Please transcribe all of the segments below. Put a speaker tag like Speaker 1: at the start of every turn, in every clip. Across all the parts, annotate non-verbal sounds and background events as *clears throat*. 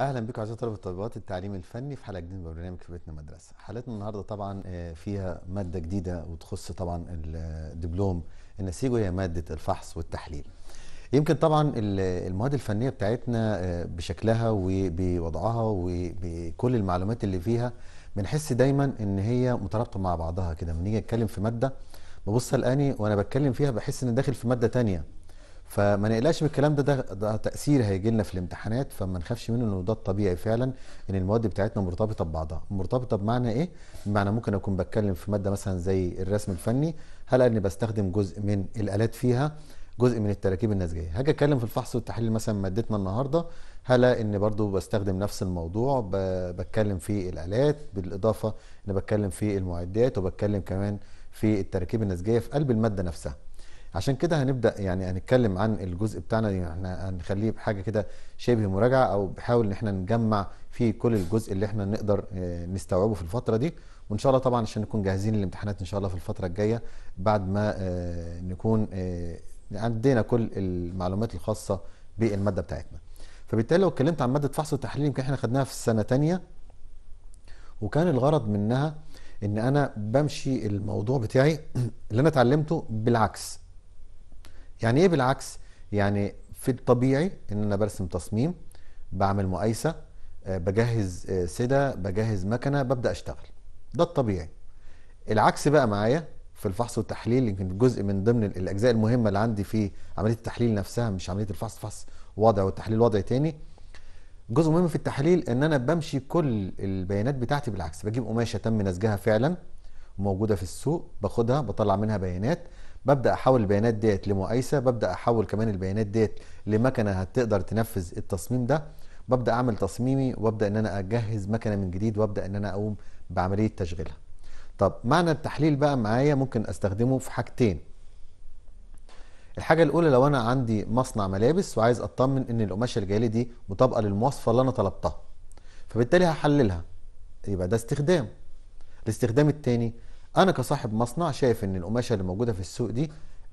Speaker 1: اهلا بكم اعزائي طلبه طالبات التعليم الفني في حلقه جديده من برنامج في بيتنا مدرسه حلقتنا النهارده طبعا آه، فيها ماده جديده وتخص طبعا الدبلوم النسيج وهي ماده الفحص والتحليل يمكن طبعا المواد الفنيه بتاعتنا آه، بشكلها وبوضعها وبكل المعلومات اللي فيها بنحس دايما ان هي مترابطه مع بعضها كده لما نيجي نتكلم في ماده ببص الاني وانا بتكلم فيها بحس ان داخل في ماده تانية فما نقلقش من الكلام ده, ده ده تاثير هيجي لنا في الامتحانات فما نخافش منه انه ده الطبيعي فعلا ان المواد بتاعتنا مرتبطه ببعضها مرتبطه بمعنى ايه بمعنى ممكن اكون بتكلم في ماده مثلا زي الرسم الفني هل اني بستخدم جزء من الالات فيها جزء من التراكيب النسجيه هاجي اتكلم في الفحص والتحليل مثلا مادتنا النهارده هلا ان برضو بستخدم نفس الموضوع بتكلم في الالات بالاضافه ان بتكلم في المعدات وبتكلم كمان في التراكيب النسجيه في قلب الماده نفسها عشان كده هنبدا يعني هنتكلم عن الجزء بتاعنا يعني احنا هنخليه بحاجه كده شبه مراجعه او بحاول ان احنا نجمع فيه كل الجزء اللي احنا نقدر آه، نستوعبه في الفتره دي وان شاء الله طبعا عشان نكون جاهزين للامتحانات ان شاء الله في الفتره الجايه بعد ما آه، نكون آه، عندنا كل المعلومات الخاصه بالماده بتاعتنا فبالتالي لو اتكلمت عن ماده فحص وتحليل يمكن احنا خدناها في السنه تانية وكان الغرض منها ان انا بمشي الموضوع بتاعي *clears throat* اللي انا اتعلمته بالعكس يعني ايه بالعكس يعني في الطبيعي ان انا برسم تصميم بعمل مقايسه آه، بجهز آه، سده بجهز مكنه ببدا اشتغل ده الطبيعي العكس بقى معايا في الفحص والتحليل يمكن جزء من ضمن الاجزاء المهمه اللي عندي في عمليه التحليل نفسها مش عمليه الفحص فحص وضع والتحليل وضع تاني جزء مهم في التحليل ان انا بمشي كل البيانات بتاعتي بالعكس بجيب قماشه تم نسجها فعلا موجوده في السوق باخدها بطلع منها بيانات ببدا احول البيانات ديت لمقايسه ببدا احول كمان البيانات ديت لمكنه هتقدر تنفذ التصميم ده ببدا اعمل تصميمي وابدا ان انا اجهز مكنه من جديد وابدا ان انا اقوم بعمليه تشغيلها طب معنى التحليل بقى معايا ممكن استخدمه في حاجتين الحاجة الأولى لو أنا عندي مصنع ملابس وعايز أطمن إن القماشة اللي جاية دي مطابقة للمواصفة اللي أنا طلبتها فبالتالي هحللها يبقى ده استخدام الاستخدام التاني انا كصاحب مصنع شايف ان القماشه اللي موجوده في السوق دي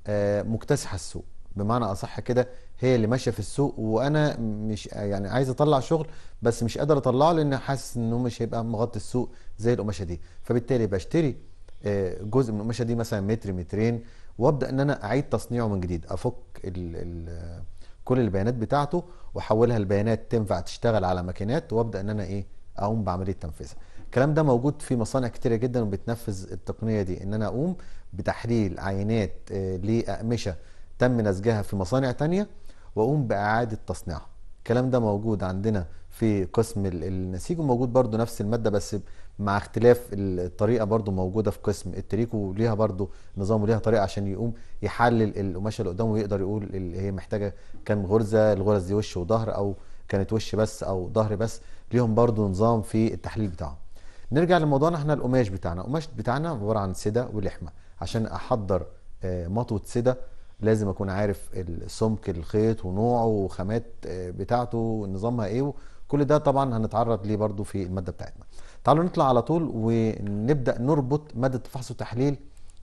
Speaker 1: آه، مكتسحه السوق بمعنى اصح كده هي اللي ماشيه في السوق وانا مش يعني عايز اطلع شغل بس مش قادر اطلعه لان حاسس انه مش هيبقى مغطي السوق زي القماشه دي فبالتالي بشتري آه، جزء من القماشه دي مثلا متر مترين وابدا ان انا اعيد تصنيعه من جديد افك الـ الـ كل البيانات بتاعته واحولها لبيانات تنفع تشتغل على ماكينات وابدا ان انا ايه اقوم بعمليه تنفيذها الكلام ده موجود في مصانع كتيره جدا وبتنفذ التقنيه دي ان انا اقوم بتحليل عينات آه، لاقمشه تم نسجها في مصانع تانية واقوم باعاده تصنيعها الكلام ده موجود عندنا في قسم النسيج وموجود برضو نفس الماده بس مع اختلاف الطريقه برضو موجوده في قسم التريكو ليها برضو نظام وليها طريقه عشان يقوم يحلل القماشه اللي قدامه ويقدر يقول اللي هي محتاجه كام غرزه الغرز دي وش وظهر او كانت وش بس او ظهر بس ليهم برضو نظام في التحليل بتاعهم نرجع لموضوعنا احنا القماش بتاعنا القماش بتاعنا عباره عن سده ولحمه عشان احضر آه، مطوه سده لازم اكون عارف السمك الخيط ونوعه وخامات آه، بتاعته نظامها ايه كل ده طبعا هنتعرض ليه برضو في الماده بتاعتنا تعالوا نطلع على طول ونبدا نربط ماده فحص وتحليل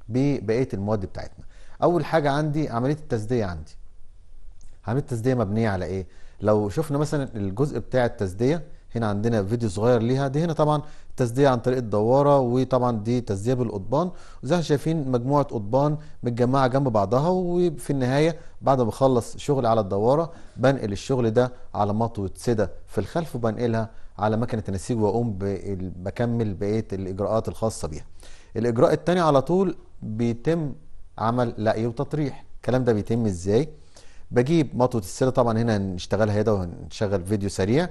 Speaker 1: ببقيه المواد بتاعتنا اول حاجه عندي عمليه التسديه عندي عمليه التسديه مبنيه على ايه لو شفنا مثلا الجزء بتاع التسديه هنا عندنا فيديو صغير ليها دي هنا طبعا تسدية عن طريق الدوارة وطبعا دي تسدية بالقضبان وزي ما شايفين مجموعة قضبان متجمعة جنب بعضها وفي النهاية بعد ما بخلص شغل على الدوارة بنقل الشغل ده على مطوة سدة في الخلف وبنقلها على مكنة النسيج وأقوم بكمل بقية الإجراءات الخاصة بيها الإجراء الثاني على طول بيتم عمل لقي وتطريح الكلام ده بيتم إزاي؟ بجيب مطوة السده طبعا هنا هنشتغلها هنا وهنشغل فيديو سريع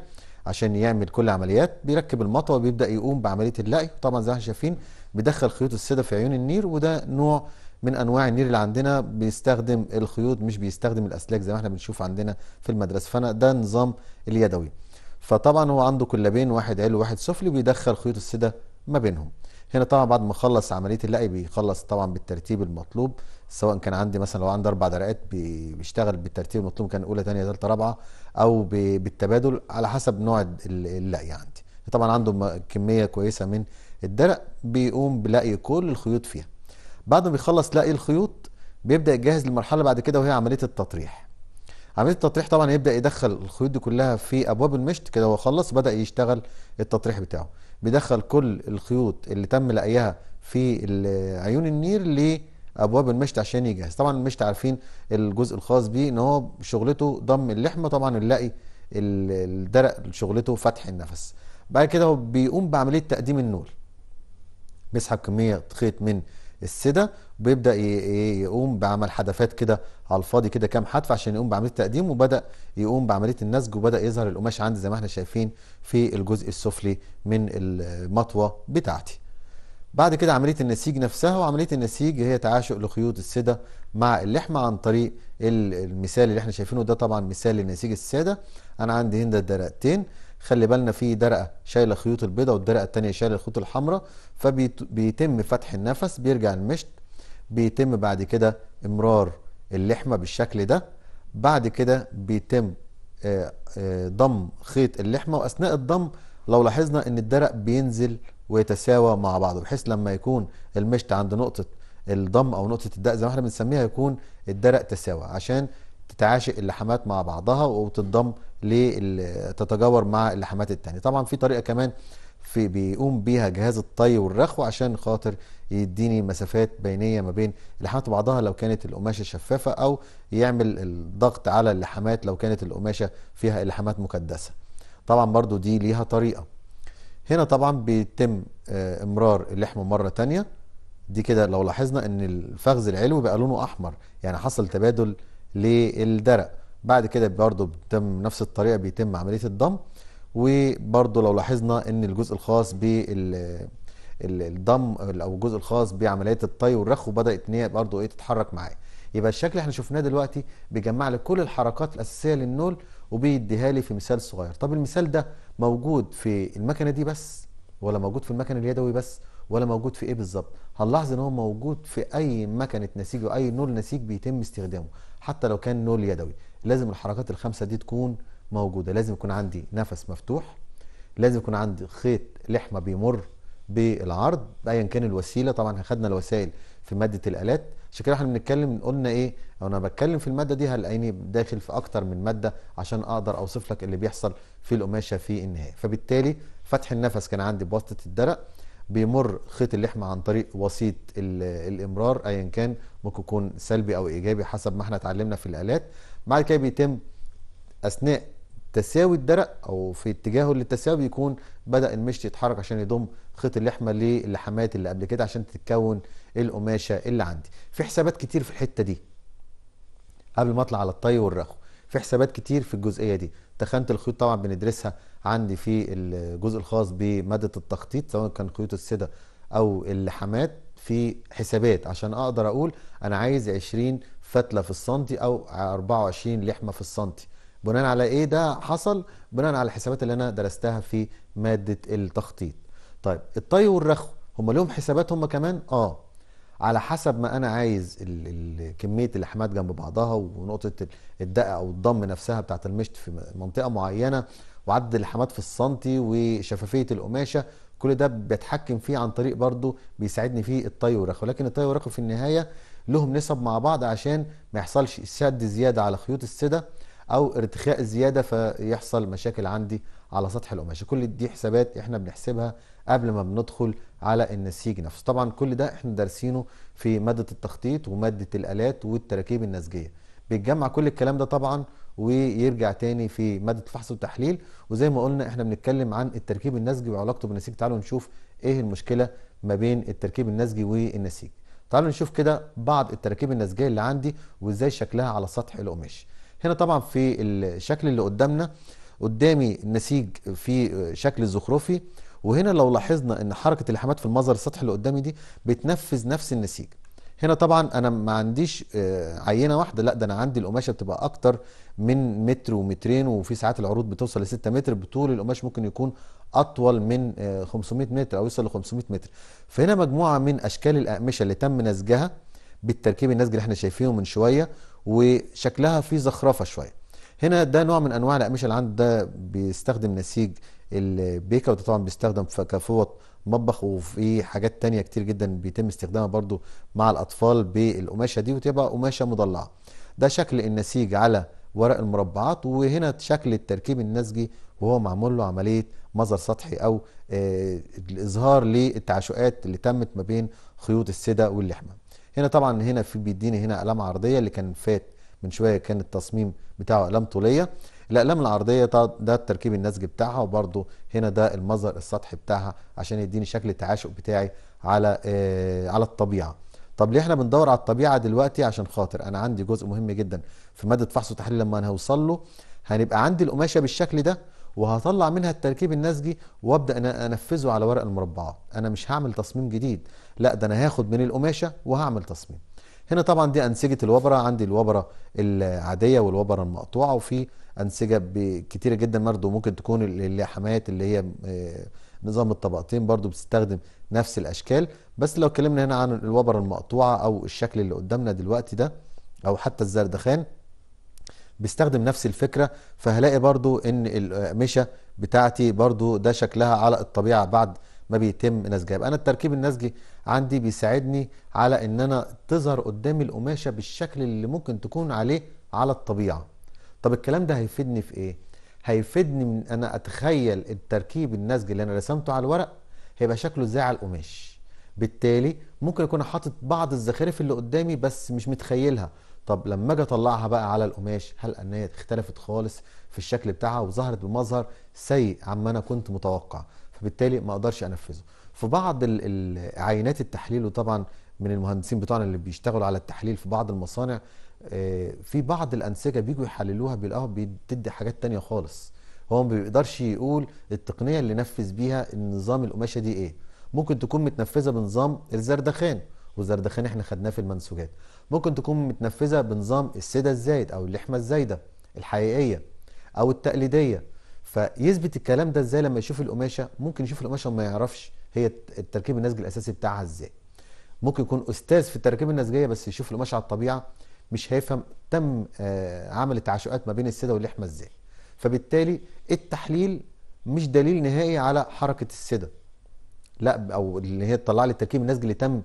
Speaker 1: عشان يعمل كل العمليات بيركب المطوه وبيبدا يقوم بعمليه اللقي طبعا زي ما احنا شايفين بيدخل خيوط السده في عيون النير وده نوع من انواع النير اللي عندنا بيستخدم الخيوط مش بيستخدم الاسلاك زي ما احنا بنشوف عندنا في المدرسه فانا ده نظام اليدوي فطبعا هو عنده كلابين واحد علوي وواحد سفلي بيدخل خيوط السده ما بينهم هنا طبعا بعد ما خلص عمليه اللقي بيخلص طبعا بالترتيب المطلوب سواء كان عندي مثلا لو عندي اربع درقات بيشتغل بالترتيب المطلوب كان اولى ثانيه ثالثه رابعه او بالتبادل على حسب نوع اللقي عندي طبعا عنده كميه كويسه من الدرق بيقوم بلقي كل الخيوط فيها بعد ما بيخلص لقي الخيوط بيبدا يجهز للمرحله بعد كده وهي عمليه التطريح عمليه التطريح طبعا يبدا يدخل الخيوط دي كلها في ابواب المشط كده هو خلص بدا يشتغل التطريح بتاعه بيدخل كل الخيوط اللي تم لقيها في عيون النير ابواب المشت عشان يجهز طبعا المشت عارفين الجزء الخاص بيه ان هو شغلته ضم اللحمه طبعا نلاقي الدرق شغلته فتح النفس بعد كده هو بيقوم بعمليه تقديم النول بيسحب كميه خيط من السده وبيبدا يقوم بعمل حدفات كده على الفاضي كده كام حدف عشان يقوم بعمليه التقديم وبدا يقوم بعمليه النسج وبدا يظهر القماش عندي زي ما احنا شايفين في الجزء السفلي من المطوه بتاعتي بعد كده عملية النسيج نفسها وعملية النسيج هي تعاشق لخيوط السدة مع اللحمة عن طريق المثال اللي احنا شايفينه ده طبعا مثال لنسيج السادة انا عندي هنا درقتين خلي بالنا في درقة شايلة خيوط البيضة والدرقة التانية شايلة الخيوط الحمراء فبيتم فتح النفس بيرجع المشط بيتم بعد كده امرار اللحمة بالشكل ده بعد كده بيتم آه، آه، ضم خيط اللحمة واثناء الضم لو لاحظنا ان الدرق بينزل ويتساوى مع بعضه بحيث لما يكون المشط عند نقطة الضم أو نقطة الداء زي ما احنا بنسميها يكون الدرق تساوى عشان تتعاشق اللحمات مع بعضها وتتضم تتجاور مع اللحمات التانية طبعا في طريقة كمان في بيقوم بيها جهاز الطي والرخو عشان خاطر يديني مسافات بينيه ما بين لحمات بعضها لو كانت القماشه شفافه او يعمل الضغط على اللحمات لو كانت القماشه فيها اللحمات مكدسه طبعا برضو دي ليها طريقه هنا طبعا بيتم آه، امرار اللحمة مرة تانية دي كده لو لاحظنا ان الفخذ العلوي بقى لونه احمر يعني حصل تبادل للدرق بعد كده برضه بتم نفس الطريقة بيتم عملية الضم وبرضه لو لاحظنا ان الجزء الخاص بالضم او الجزء الخاص بعمليه الطي والرخو بدات ان هي برضه ايه تتحرك معايا يبقى الشكل اللي احنا شفناه دلوقتي بيجمع لي كل الحركات الاساسيه للنول وبيديها لي في مثال صغير طب المثال ده موجود في المكنه دي بس ولا موجود في المكن اليدوي بس ولا موجود في ايه بالظبط هنلاحظ ان هو موجود في اي مكنه نسيج واي نول نسيج بيتم استخدامه حتى لو كان نول يدوي لازم الحركات الخمسه دي تكون موجوده لازم يكون عندي نفس مفتوح لازم يكون عندي خيط لحمه بيمر بالعرض بايا كان الوسيله طبعا خدنا الوسائل في ماده الالات عشان كده احنا بنتكلم قلنا ايه لو انا بتكلم في الماده دي هلاقيني داخل في اكتر من ماده عشان اقدر اوصف لك اللي بيحصل في القماشه في النهايه فبالتالي فتح النفس كان عندي بواسطه الدرق بيمر خيط اللحمة عن طريق وسيط الإمرار أيا كان ممكن يكون سلبي أو إيجابي حسب ما احنا اتعلمنا في الآلات بعد كده بيتم أثناء تساوي الدرق أو في اتجاهه للتساوي بيكون بدأ المشط يتحرك عشان يضم خيط اللحمة للحمات اللي قبل كده عشان تتكون القماشة اللي عندي في حسابات كتير في الحتة دي قبل ما اطلع على الطي والرخو في حسابات كتير في الجزئيه دي تخانه الخيوط طبعا بندرسها عندي في الجزء الخاص بماده التخطيط سواء كان خيوط السدة او اللحامات في حسابات عشان اقدر اقول انا عايز 20 فتله في السنتي او 24 لحمه في السنتي بناء على ايه ده حصل بناء على الحسابات اللي انا درستها في ماده التخطيط طيب الطي والرخو هم لهم حسابات هم كمان اه على حسب ما انا عايز ال ال كميه اللحمات جنب بعضها ونقطه الدقه او الضم نفسها بتاعت المشط في منطقه معينه وعدد اللحمات في السنتي وشفافيه القماشه كل ده بيتحكم فيه عن طريق برضو بيساعدني فيه الطي والرخو لكن الطي والرخو في النهايه لهم نسب مع بعض عشان ما يحصلش سد زياده على خيوط السده او ارتخاء زياده فيحصل مشاكل عندي على سطح القماشه كل دي حسابات احنا بنحسبها قبل ما بندخل على النسيج نفسه طبعا كل ده احنا دارسينه في ماده التخطيط وماده الالات والتراكيب النسجيه بيتجمع كل الكلام ده طبعا ويرجع تاني في ماده الفحص والتحليل وزي ما قلنا احنا بنتكلم عن التركيب النسجي وعلاقته بالنسيج تعالوا نشوف ايه المشكله ما بين التركيب النسجي والنسيج تعالوا نشوف كده بعض التراكيب النسجيه اللي عندي وازاي شكلها على سطح القماش هنا طبعا في الشكل اللي قدامنا قدامي النسيج في شكل زخرفي وهنا لو لاحظنا ان حركه اللحامات في المظهر السطحي اللي قدامي دي بتنفذ نفس النسيج هنا طبعا انا ما عنديش آه، عينه واحده لا ده انا عندي القماشه بتبقى اكتر من متر ومترين وفي ساعات العروض بتوصل ل 6 متر بطول القماش ممكن يكون اطول من 500 آه، متر او يوصل ل 500 متر فهنا مجموعه من اشكال الاقمشه اللي تم نسجها بالتركيب النسج اللي احنا شايفينه من شويه وشكلها في زخرفه شويه هنا ده نوع من انواع الاقمشه اللي عنده ده بيستخدم نسيج البيكا وده طبعا بيستخدم كفوط مطبخ وفي حاجات تانية كتير جدا بيتم استخدامها برضو مع الاطفال بالقماشه دي وتبقى قماشه مضلعه ده شكل النسيج على ورق المربعات وهنا شكل التركيب النسجي وهو معمول له عمليه مظهر سطحي او الاظهار آه، للتعشقات اللي تمت ما بين خيوط السده واللحمه هنا طبعا هنا في بيديني هنا علامه عرضيه اللي كان فات من شويه كان التصميم بتاعه اقلام طوليه الاقلام العرضيه ده التركيب النسج بتاعها وبرده هنا ده المظهر السطحي بتاعها عشان يديني شكل التعاشق بتاعي على آه على الطبيعه طب ليه احنا بندور على الطبيعه دلوقتي عشان خاطر انا عندي جزء مهم جدا في ماده فحص وتحليل لما انا هوصل له هنبقى عندي القماشه بالشكل ده وهطلع منها التركيب النسجي وابدا انا انفذه على ورق المربعات انا مش هعمل تصميم جديد لا ده انا هاخد من القماشه وهعمل تصميم هنا طبعا دي انسجه الوبره عندي الوبره العاديه والوبره المقطوعه وفي انسجه كتيره جدا برضه ممكن تكون اللحمات اللي هي آه، نظام الطبقتين برضو بتستخدم نفس الاشكال بس لو اتكلمنا هنا عن الوبره المقطوعه او الشكل اللي قدامنا دلوقتي ده او حتى الزردخان بيستخدم نفس الفكره فهلاقي برضو ان الاقمشه بتاعتي برضو ده شكلها على الطبيعه بعد ما بيتم نسجها يبقى انا التركيب النسجي عندي بيساعدني على ان انا تظهر قدامي القماشه بالشكل اللي ممكن تكون عليه على الطبيعه طب الكلام ده هيفيدني في ايه هيفيدني من انا اتخيل التركيب النسجي اللي انا رسمته على الورق هيبقى شكله ازاي على القماش بالتالي ممكن اكون حاطط بعض الزخارف اللي قدامي بس مش متخيلها طب لما اجي اطلعها بقى على القماش هل انها اختلفت خالص في الشكل بتاعها وظهرت بمظهر سيء عما انا كنت متوقع فبالتالي ما اقدرش انفذه في بعض عينات التحليل وطبعا من المهندسين بتوعنا اللي بيشتغلوا على التحليل في بعض المصانع آه، في بعض الانسجه بيجوا يحللوها بيلاقوها بتدي حاجات تانية خالص هو ما بيقدرش يقول التقنيه اللي نفذ بيها النظام القماشه دي ايه ممكن تكون متنفذه بنظام الزردخان والزردخان احنا خدناه في المنسوجات ممكن تكون متنفذه بنظام السده الزايد او اللحمه الزايده الحقيقيه او التقليديه فيثبت الكلام ده ازاي لما يشوف القماشه ممكن يشوف القماشه وما يعرفش هي التركيب النسجي الاساسي بتاعها ازاي ممكن يكون استاذ في التركيب النسجيه بس يشوف القماشه على الطبيعه مش هيفهم تم آه، عمل التعشقات ما بين السده واللحمه ازاي فبالتالي التحليل مش دليل نهائي على حركه السده لا او اللي هي تطلع لي التركيب النسجي اللي تم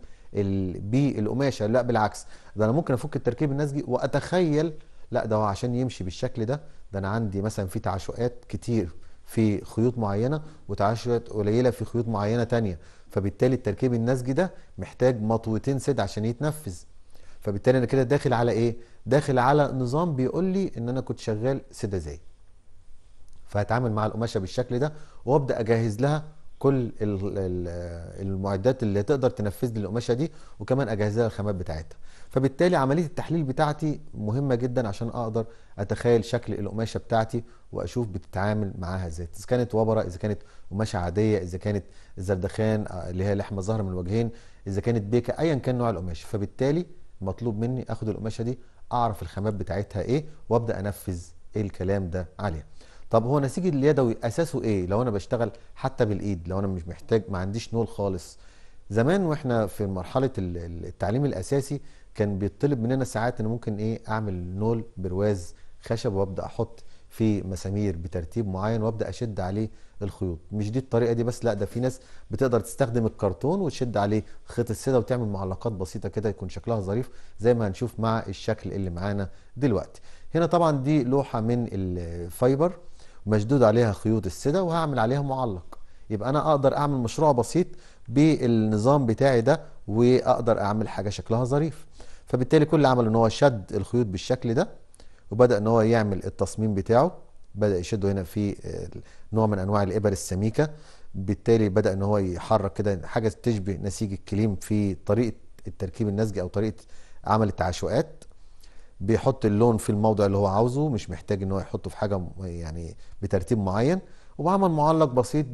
Speaker 1: بيه القماشه لا بالعكس ده انا ممكن افك التركيب النسجي واتخيل لا ده هو عشان يمشي بالشكل ده ده انا عندي مثلا في تعشقات كتير في خيوط معينه وتعشقات قليله في خيوط معينه ثانيه فبالتالي التركيب النسجي ده محتاج مطوتين سد عشان يتنفذ فبالتالي انا كده داخل على ايه داخل على نظام بيقول لي ان انا كنت شغال ازاي؟ فهتعامل مع القماشه بالشكل ده وابدا اجهز لها كل المعدات اللي تقدر تنفذ لي القماشه دي وكمان اجهز لها الخامات بتاعتها فبالتالي عمليه التحليل بتاعتي مهمه جدا عشان اقدر اتخيل شكل القماشه بتاعتي واشوف بتتعامل معاها ازاي اذا كانت وبره اذا كانت قماشه عاديه اذا كانت زردخان اللي هي لحمه ظهر من الوجهين اذا كانت بيكا ايا كان نوع القماشه فبالتالي مطلوب مني اخد القماشه دي اعرف الخامات بتاعتها ايه وابدا انفذ ايه الكلام ده عليها طب هو نسيج اليدوي اساسه ايه لو انا بشتغل حتى بالايد لو انا مش محتاج ما عنديش نول خالص زمان واحنا في مرحله التعليم الاساسي كان بيطلب مننا ساعات ان ممكن ايه اعمل نول برواز خشب وابدا احط في مسامير بترتيب معين وابدا اشد عليه الخيوط مش دي الطريقه دي بس لا ده في ناس بتقدر تستخدم الكرتون وتشد عليه خيط السده وتعمل معلقات بسيطه كده يكون شكلها ظريف زي ما هنشوف مع الشكل اللي معانا دلوقتي هنا طبعا دي لوحه من الفايبر مشدود عليها خيوط السدة وهعمل عليها معلق يبقى انا اقدر اعمل مشروع بسيط بالنظام بتاعي ده واقدر اعمل حاجه شكلها ظريف فبالتالي كل اللي عمله ان هو شد الخيوط بالشكل ده وبدا ان هو يعمل التصميم بتاعه بدا يشده هنا في آه، نوع من انواع الابر السميكه بالتالي بدا ان هو يحرك كده حاجه تشبه نسيج الكليم في طريقه التركيب النسجي او طريقه عمل التعشقات بيحط اللون في الموضع اللي هو عاوزه مش محتاج ان هو يحطه في حاجه يعني بترتيب معين وبعمل معلق بسيط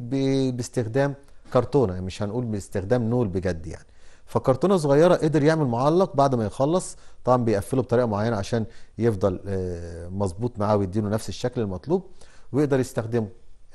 Speaker 1: باستخدام كرتونه يعني مش هنقول باستخدام نول بجد يعني فكرتونه صغيره قدر يعمل معلق بعد ما يخلص طبعا بيقفله بطريقه معينه عشان يفضل آه، مظبوط معاه ويديله نفس الشكل المطلوب ويقدر يستخدمه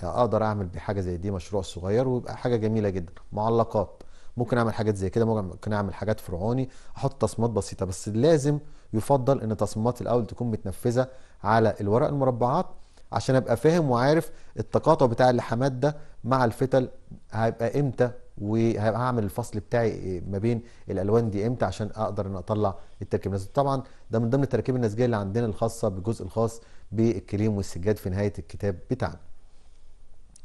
Speaker 1: يعني اقدر اعمل بحاجه زي دي مشروع صغير ويبقى حاجه جميله جدا معلقات ممكن اعمل حاجات زي كده ممكن اعمل حاجات فرعوني احط تصميمات بسيطه بس لازم يفضل ان تصميمات الاول تكون متنفذه على الورق المربعات عشان ابقى فاهم وعارف التقاطع بتاع اللحامات ده مع الفتل هيبقى امتى وهعمل الفصل بتاعي ما بين الالوان دي امتى عشان اقدر ان اطلع التركيب النسجي طبعا ده من ضمن التراكيب النسجيه اللي عندنا الخاصه بالجزء الخاص بالكريم والسجاد في نهايه الكتاب بتاعنا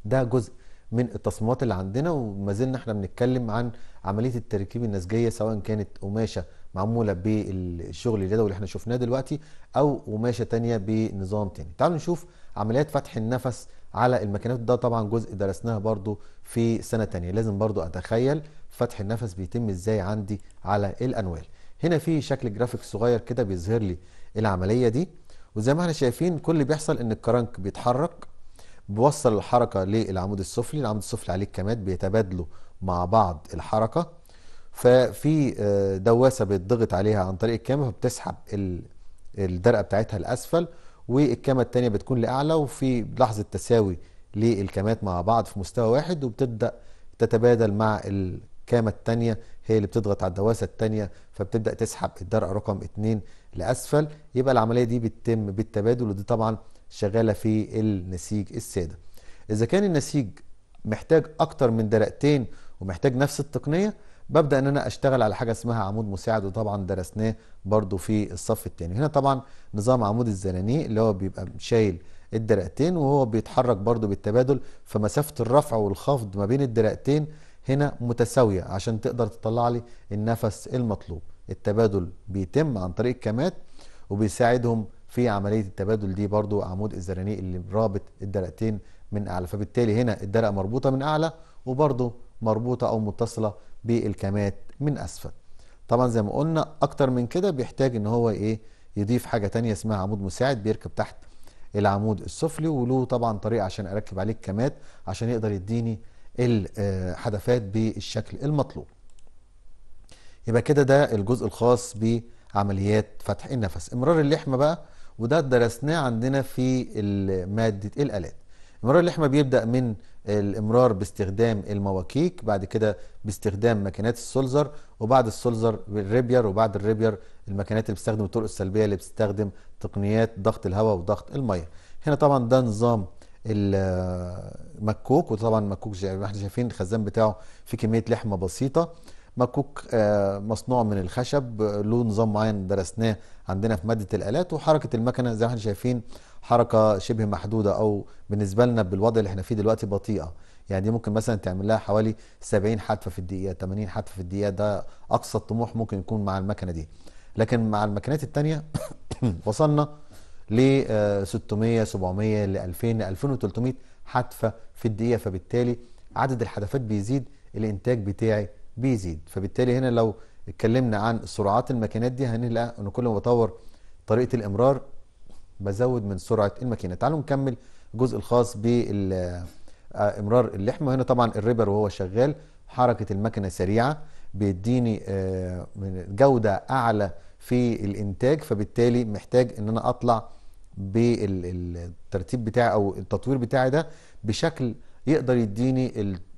Speaker 1: ده جزء من التصميمات اللي عندنا وما زلنا احنا بنتكلم عن عمليه التركيب النسجيه سواء كانت قماشه معموله بالشغل اليدوي اللي احنا شفناه دلوقتي او قماشه ثانيه بنظام ثاني. تعالوا نشوف عمليات فتح النفس على الماكينات ده طبعا جزء درسناه برضو في سنه ثانيه لازم برضو اتخيل فتح النفس بيتم ازاي عندي على الانوال هنا في شكل جرافيك صغير كده بيظهر لي العمليه دي وزي ما احنا شايفين كل اللي بيحصل ان الكرنك بيتحرك بوصل الحركه للعمود السفلي العمود السفلي عليه الكمات بيتبادلوا مع بعض الحركه ففي آه، دواسه بيتضغط عليها عن طريق الكامه فبتسحب الدرقه بتاعتها لاسفل والكامه التانية بتكون لاعلى وفي لحظه تساوي للكامات مع بعض في مستوى واحد وبتبدا تتبادل مع الكامه التانية هي اللي بتضغط على الدواسه التانية فبتبدا تسحب الدرقه رقم اتنين لاسفل يبقى العمليه دي بتتم بالتبادل ودي طبعا شغاله في النسيج الساده اذا كان النسيج محتاج اكتر من درقتين ومحتاج نفس التقنيه ببدا ان انا اشتغل على حاجه اسمها عمود مساعد وطبعا درسناه برضو في الصف الثاني هنا طبعا نظام عمود الزنانيق اللي هو بيبقى شايل الدرقتين وهو بيتحرك برضو بالتبادل فمسافه الرفع والخفض ما بين الدرقتين هنا متساويه عشان تقدر تطلع لي النفس المطلوب التبادل بيتم عن طريق الكمات وبيساعدهم في عمليه التبادل دي برضو عمود الزرانيق اللي رابط الدرقتين من اعلى فبالتالي هنا الدرقه مربوطه من اعلى وبرضو مربوطه او متصله بالكامات من اسفل طبعا زي ما قلنا اكتر من كده بيحتاج ان هو ايه يضيف حاجه تانية اسمها عمود مساعد بيركب تحت العمود السفلي وله طبعا طريقه عشان اركب عليه الكامات عشان يقدر يديني الحدفات آه، بالشكل المطلوب يبقى كده ده الجزء الخاص بعمليات فتح النفس امرار اللحمه بقى وده درسناه عندنا في مادة الآلات المرار اللحمة بيبدأ من الامرار باستخدام المواكيك بعد كده باستخدام ماكينات السولزر وبعد السولزر الريبير وبعد الريبير الماكينات اللي بتستخدم الطرق السلبيه اللي بتستخدم تقنيات ضغط الهواء وضغط الميه هنا طبعا ده نظام المكوك وطبعا المكوك زي ما احنا شايفين الخزان بتاعه في كميه لحمه بسيطه مكوك آه، مصنوع من الخشب له نظام معين درسناه عندنا في ماده الالات وحركه المكنه زي ما احنا شايفين حركه شبه محدوده او بالنسبه لنا بالوضع اللي احنا فيه دلوقتي بطيئه يعني دي ممكن مثلا تعمل لها حوالي 70 حتفه في الدقيقه 80 حتفه في الدقيقه ده اقصى الطموح ممكن يكون مع المكنه دي لكن مع المكنات الثانيه *coughs* وصلنا ل 600 آه، 700 ل 2000 ل 2300 حتفه في الدقيقه فبالتالي عدد الحدفات بيزيد الانتاج بتاعي بيزيد فبالتالي هنا لو اتكلمنا عن سرعات الماكينات دي هنلاقي ان كل ما بطور طريقه الامرار بزود من سرعه الماكينه تعالوا نكمل الجزء الخاص بامرار اللحمه هنا طبعا الريبر وهو شغال حركه المكنه سريعه بيديني آه، جوده اعلى في الانتاج فبالتالي محتاج ان انا اطلع بالترتيب بتاعي او التطوير بتاعي ده بشكل يقدر يديني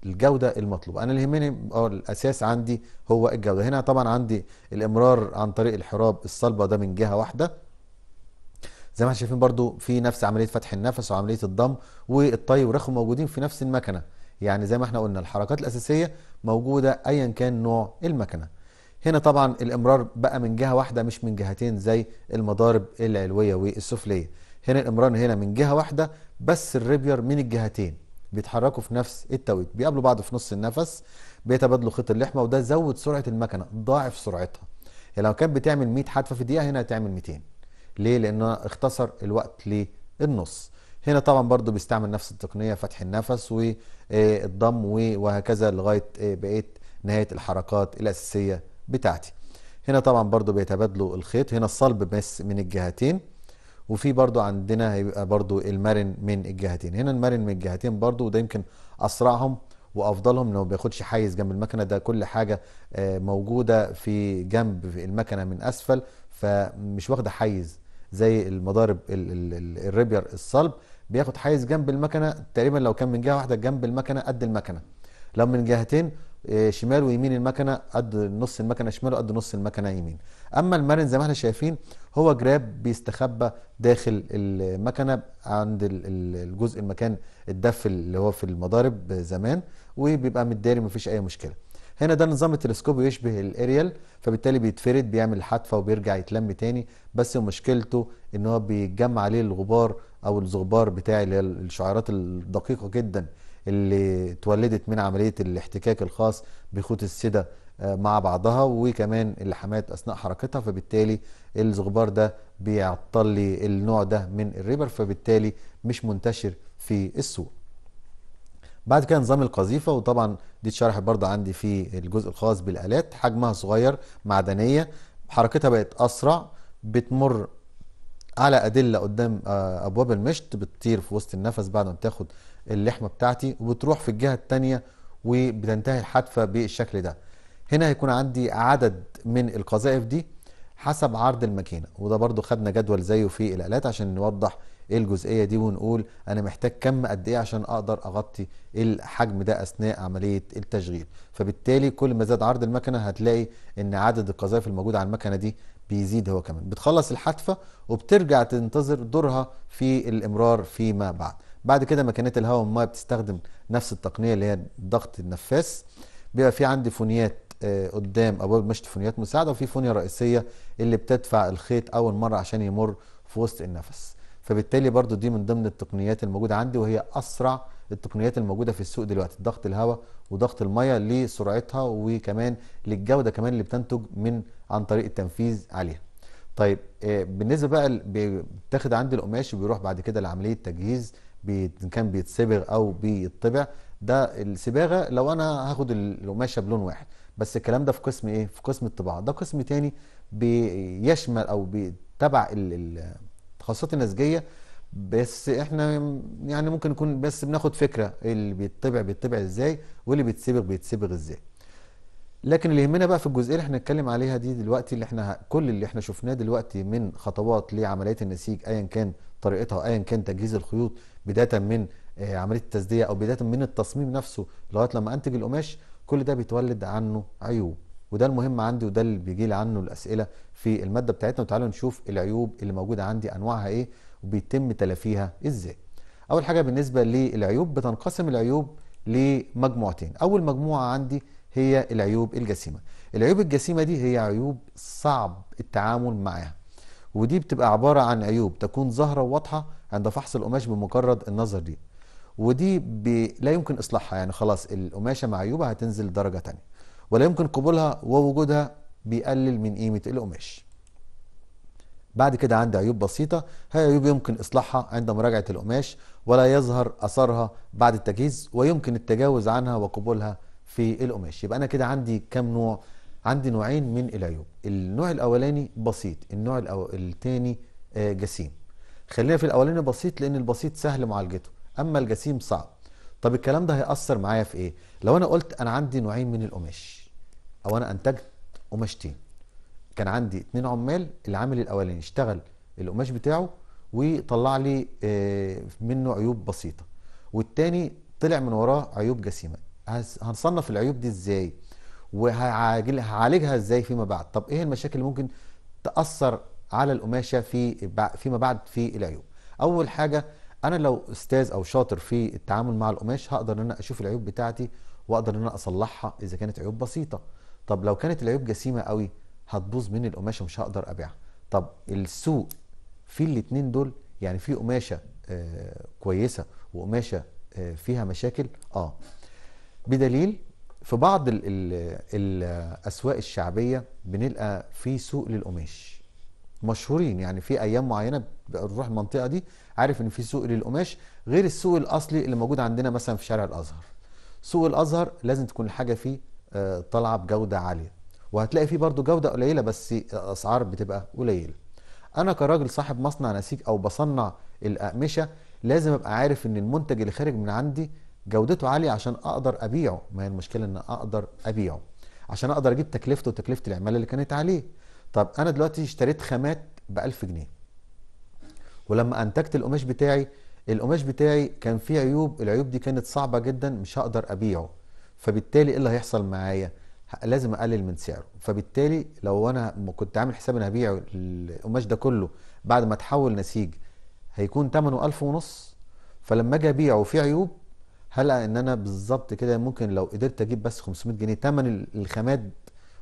Speaker 1: الجوده المطلوبه انا اللي يهمني او الاساس عندي هو الجوده هنا طبعا عندي الامرار عن طريق الحراب الصلبه ده من جهه واحده زي ما احنا شايفين برضو في نفس عمليه فتح النفس وعمليه الضم والطي والرخو موجودين في نفس المكنه يعني زي ما احنا قلنا الحركات الاساسيه موجوده ايا كان نوع المكنه هنا طبعا الامرار بقى من جهه واحده مش من جهتين زي المضارب العلويه والسفليه هنا الامرار هنا من جهه واحده بس الريبير من الجهتين بيتحركوا في نفس التوقيت بيقابلوا بعض في نص النفس بيتبادلوا خيط اللحمه وده زود سرعه المكنه ضاعف سرعتها يعني لو كانت بتعمل 100 حدفه في دقيقه هنا هتعمل 200 ليه لانه اختصر الوقت للنص هنا طبعا برضو بيستعمل نفس التقنيه فتح النفس والضم آه، وهكذا لغايه آه، بقيه نهايه الحركات الاساسيه بتاعتي هنا طبعا برضو بيتبادلوا الخيط هنا الصلب بس من الجهتين وفي برضو عندنا هيبقى برضو المرن من الجهتين هنا المرن من الجهتين برضو وده يمكن اسرعهم وافضلهم انه ما بياخدش حيز جنب المكنه ده كل حاجه آه، موجوده في جنب المكنه من اسفل فمش واخده حيز زي المضارب الريبير الصلب بياخد حيز جنب المكنه تقريبا لو كان من جهه واحده جنب المكنه قد المكنه لو من جهتين آه، شمال ويمين المكنه قد نص المكنه شمال وقد نص المكنه يمين اما المرن زي ما احنا شايفين هو جراب بيستخبى داخل المكنه عند الجزء المكان الدف اللي هو في المضارب زمان وبيبقى متداري مفيش اي مشكله هنا ده نظام التلسكوب يشبه الاريال فبالتالي بيتفرد بيعمل حتفه وبيرجع يتلم تاني بس مشكلته ان هو بيتجمع عليه الغبار او الزغبار بتاع اللي هي الشعيرات الدقيقه جدا اللي اتولدت من عملية الاحتكاك الخاص بخوت السدة آه، مع بعضها وكمان اللحمات أثناء حركتها فبالتالي الزغبار ده بيعطلي النوع ده من الريبر فبالتالي مش منتشر في السوق بعد كده نظام القذيفة وطبعا دي اتشرحت برضه عندي في الجزء الخاص بالآلات حجمها صغير معدنية حركتها بقت أسرع بتمر على أدلة قدام آه، أبواب المشط بتطير في وسط النفس بعد ما بتاخد اللحمه بتاعتي وبتروح في الجهه الثانيه وبتنتهي الحتفه بالشكل ده هنا هيكون عندي عدد من القذائف دي حسب عرض الماكينه وده برضو خدنا جدول زيه في الالات عشان نوضح الجزئيه دي ونقول انا محتاج كم قد ايه عشان اقدر اغطي الحجم ده اثناء عمليه التشغيل فبالتالي كل ما زاد عرض المكنه هتلاقي ان عدد القذائف الموجوده على المكنه دي بيزيد هو كمان بتخلص الحتفه وبترجع تنتظر دورها في الامرار فيما بعد بعد كده ماكينات الهواء والميه بتستخدم نفس التقنيه اللي هي ضغط النفاس بيبقى في عندي فونيات آه، قدام ابواب مشط فونيات مساعده وفي فونيه رئيسيه اللي بتدفع الخيط اول مره عشان يمر في وسط النفس فبالتالي برضو دي من ضمن التقنيات الموجوده عندي وهي اسرع التقنيات الموجوده في السوق دلوقتي ضغط الهواء وضغط الميه لسرعتها وكمان للجوده كمان اللي بتنتج من عن طريق التنفيذ عليها طيب آه، بالنسبه بقى بتاخد عندي القماش وبيروح بعد كده لعمليه تجهيز ان كان بيتصبغ او بيطبع ده الصباغه لو انا هاخد القماشه بلون واحد بس الكلام ده في قسم ايه في قسم الطباعه ده قسم تاني بيشمل او بيتبع التخصصات النسجيه بس احنا يعني ممكن نكون بس بناخد فكره اللي بيتطبع بيتطبع ازاي واللي بيتصبغ بيتصبغ ازاي لكن اللي يهمنا بقى في الجزئيه اللي احنا هنتكلم عليها دي دلوقتي اللي احنا كل اللي احنا شفناه دلوقتي من خطوات لعمليه النسيج ايا كان طريقتها ايا كان تجهيز الخيوط بدايه من آه، عمليه التسديه او بدايه من التصميم نفسه لغايه لما انتج القماش كل ده بيتولد عنه عيوب وده المهم عندي وده اللي بيجي لي عنه الاسئله في الماده بتاعتنا وتعالوا نشوف العيوب اللي موجوده عندي انواعها ايه وبيتم تلافيها ازاي اول حاجه بالنسبه للعيوب بتنقسم العيوب لمجموعتين اول مجموعه عندي هي العيوب الجسيمه العيوب الجسيمه دي هي عيوب صعب التعامل معاها ودي بتبقى عبارة عن عيوب تكون ظاهرة وواضحة عند فحص القماش بمجرد النظر دي ودي لا يمكن إصلاحها يعني خلاص القماشة مع عيوبها هتنزل درجة تانية ولا يمكن قبولها ووجودها بيقلل من قيمة القماش بعد كده عندي عيوب بسيطة هي عيوب يمكن إصلاحها عند مراجعة القماش ولا يظهر أثرها بعد التجهيز ويمكن التجاوز عنها وقبولها في القماش يبقى أنا كده عندي كام نوع عندي نوعين من العيوب النوع الاولاني بسيط النوع الأو... الثاني آه، جسيم خلينا في الاولاني بسيط لان البسيط سهل معالجته اما الجسيم صعب طب الكلام ده هيأثر معايا في ايه لو انا قلت انا عندي نوعين من القماش او انا انتجت قماشتين كان عندي اتنين عمال العامل الاولاني اشتغل القماش بتاعه وطلع لي آه، منه عيوب بسيطه والتاني طلع من وراه عيوب جسيمه هنصنف العيوب دي ازاي وهعالجها ازاي فيما بعد طب ايه المشاكل اللي ممكن تاثر على القماشه في فيما بعد في العيوب اول حاجه انا لو استاذ او شاطر في التعامل مع القماش هقدر ان انا اشوف العيوب بتاعتي واقدر ان انا اصلحها اذا كانت عيوب بسيطه طب لو كانت العيوب جسيمه قوي هتبوظ مني القماشه مش هقدر ابيعها طب السوق في الاثنين دول يعني في قماشه آه كويسه وقماشه آه فيها مشاكل اه بدليل في بعض ال ال الاسواق الشعبيه بنلقى في سوق للقماش مشهورين يعني في ايام معينه بنروح المنطقه دي عارف ان في سوق للقماش غير السوق الاصلي اللي موجود عندنا مثلا في شارع الازهر سوق الازهر لازم تكون الحاجه فيه آه، طالعه بجوده عاليه وهتلاقي فيه برضو جوده قليله بس اسعار بتبقى قليله انا كراجل صاحب مصنع نسيج او بصنع الاقمشه لازم ابقى عارف ان المنتج اللي خارج من عندي جودته عاليه عشان اقدر ابيعه ما هي المشكله ان اقدر ابيعه عشان اقدر اجيب تكلفته وتكلفه العماله اللي كانت عليه طب انا دلوقتي اشتريت خامات ب 1000 جنيه ولما انتجت القماش بتاعي القماش بتاعي كان فيه عيوب العيوب دي كانت صعبه جدا مش هقدر ابيعه فبالتالي ايه اللي هيحصل معايا لازم اقلل من سعره فبالتالي لو انا كنت عامل حساب ان هبيع القماش ده كله بعد ما اتحول نسيج هيكون ثمنه 1000 ونص فلما اجي ابيعه فيه عيوب هلقى ان انا بالظبط كده ممكن لو قدرت اجيب بس 500 جنيه تمن الخامات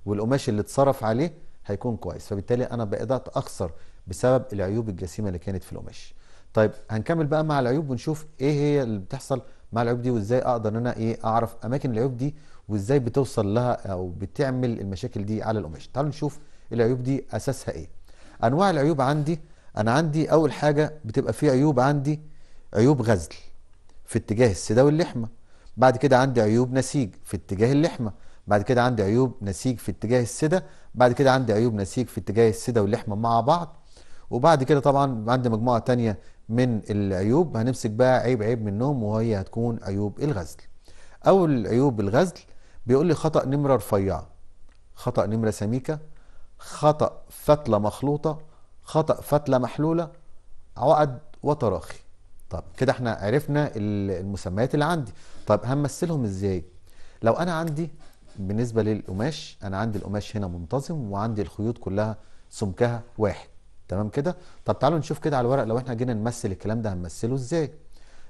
Speaker 1: والقماش اللي اتصرف عليه هيكون كويس فبالتالي انا بدات اخسر بسبب العيوب الجسيمه اللي كانت في القماش طيب هنكمل بقى مع العيوب ونشوف ايه هي اللي بتحصل مع العيوب دي وازاي اقدر ان انا ايه اعرف اماكن العيوب دي وازاي بتوصل لها او بتعمل المشاكل دي على القماش تعالوا نشوف العيوب دي اساسها ايه انواع العيوب عندي انا عندي اول حاجه بتبقى في عيوب عندي عيوب غزل في اتجاه السده واللحمه بعد كده عندي عيوب نسيج في اتجاه اللحمه بعد كده عندي عيوب نسيج في اتجاه السده بعد كده عندي عيوب نسيج في اتجاه السده واللحمه مع بعض وبعد كده طبعا عندي مجموعه تانية من العيوب هنمسك بقى عيب عيب منهم وهي هتكون عيوب الغزل اول عيوب الغزل بيقول لي خطا نمره رفيعه خطا نمره سميكه خطا فتله مخلوطه خطا فتله محلوله عقد وتراخي طب كده احنا عرفنا المسميات اللي عندي طب همثلهم ازاي لو انا عندي بالنسبه للقماش انا عندي القماش هنا منتظم وعندي الخيوط كلها سمكها واحد تمام كده طب تعالوا نشوف كده على الورق لو احنا جينا نمثل الكلام ده هنمثله ازاي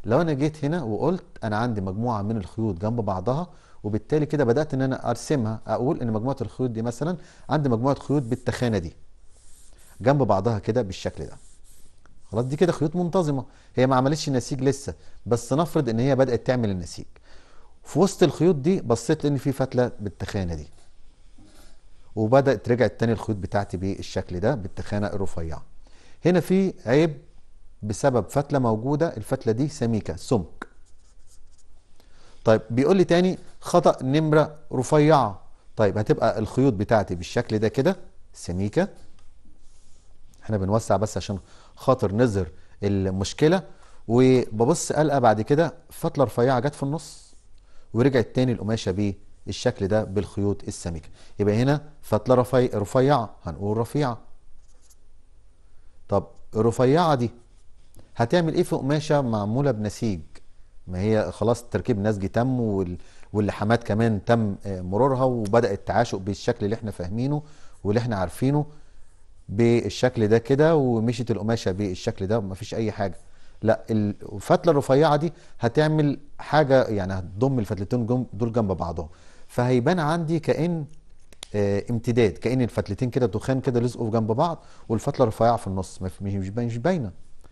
Speaker 1: لو انا جيت هنا وقلت انا عندي مجموعه من الخيوط جنب بعضها وبالتالي كده بدات ان انا ارسمها اقول ان مجموعه الخيوط دي مثلا عندي مجموعه خيوط بالتخانه دي جنب بعضها كده بالشكل ده خلاص دي كده خيوط منتظمه هي ما عملتش نسيج لسه بس نفرض ان هي بدات تعمل النسيج في وسط الخيوط دي بصيت لان في فتله بالتخانه دي وبدات رجعت تاني الخيوط بتاعتي بالشكل ده بالتخانه الرفيعه هنا في عيب بسبب فتله موجوده الفتله دي سميكه سمك طيب بيقول لي تاني خطا نمره رفيعه طيب هتبقى الخيوط بتاعتي بالشكل ده كده سميكه احنا بنوسع بس عشان خاطر نظهر المشكله وببص قلقه آه، بعد كده فتله رفيعه جت في النص ورجعت تاني القماشه بالشكل ده بالخيوط السميكه يبقى هنا فتله رفي... رفيعه هنقول رفيعه طب الرفيعه دي هتعمل ايه في قماشه معموله بنسيج ما هي خلاص تركيب نسج تم وال... واللحامات كمان تم آه، مرورها وبدأت تعاشق بالشكل اللي احنا فاهمينه واللي احنا عارفينه بالشكل ده كده ومشيت القماشه بالشكل ده ومفيش اي حاجه لا الفتله الرفيعه دي هتعمل حاجه يعني هتضم الفتلتين دول جنب بعضهم فهيبان عندي كان اه امتداد كان الفتلتين كده دخان كده لزقوا في جنب بعض والفتله الرفيعه في النص مش باينه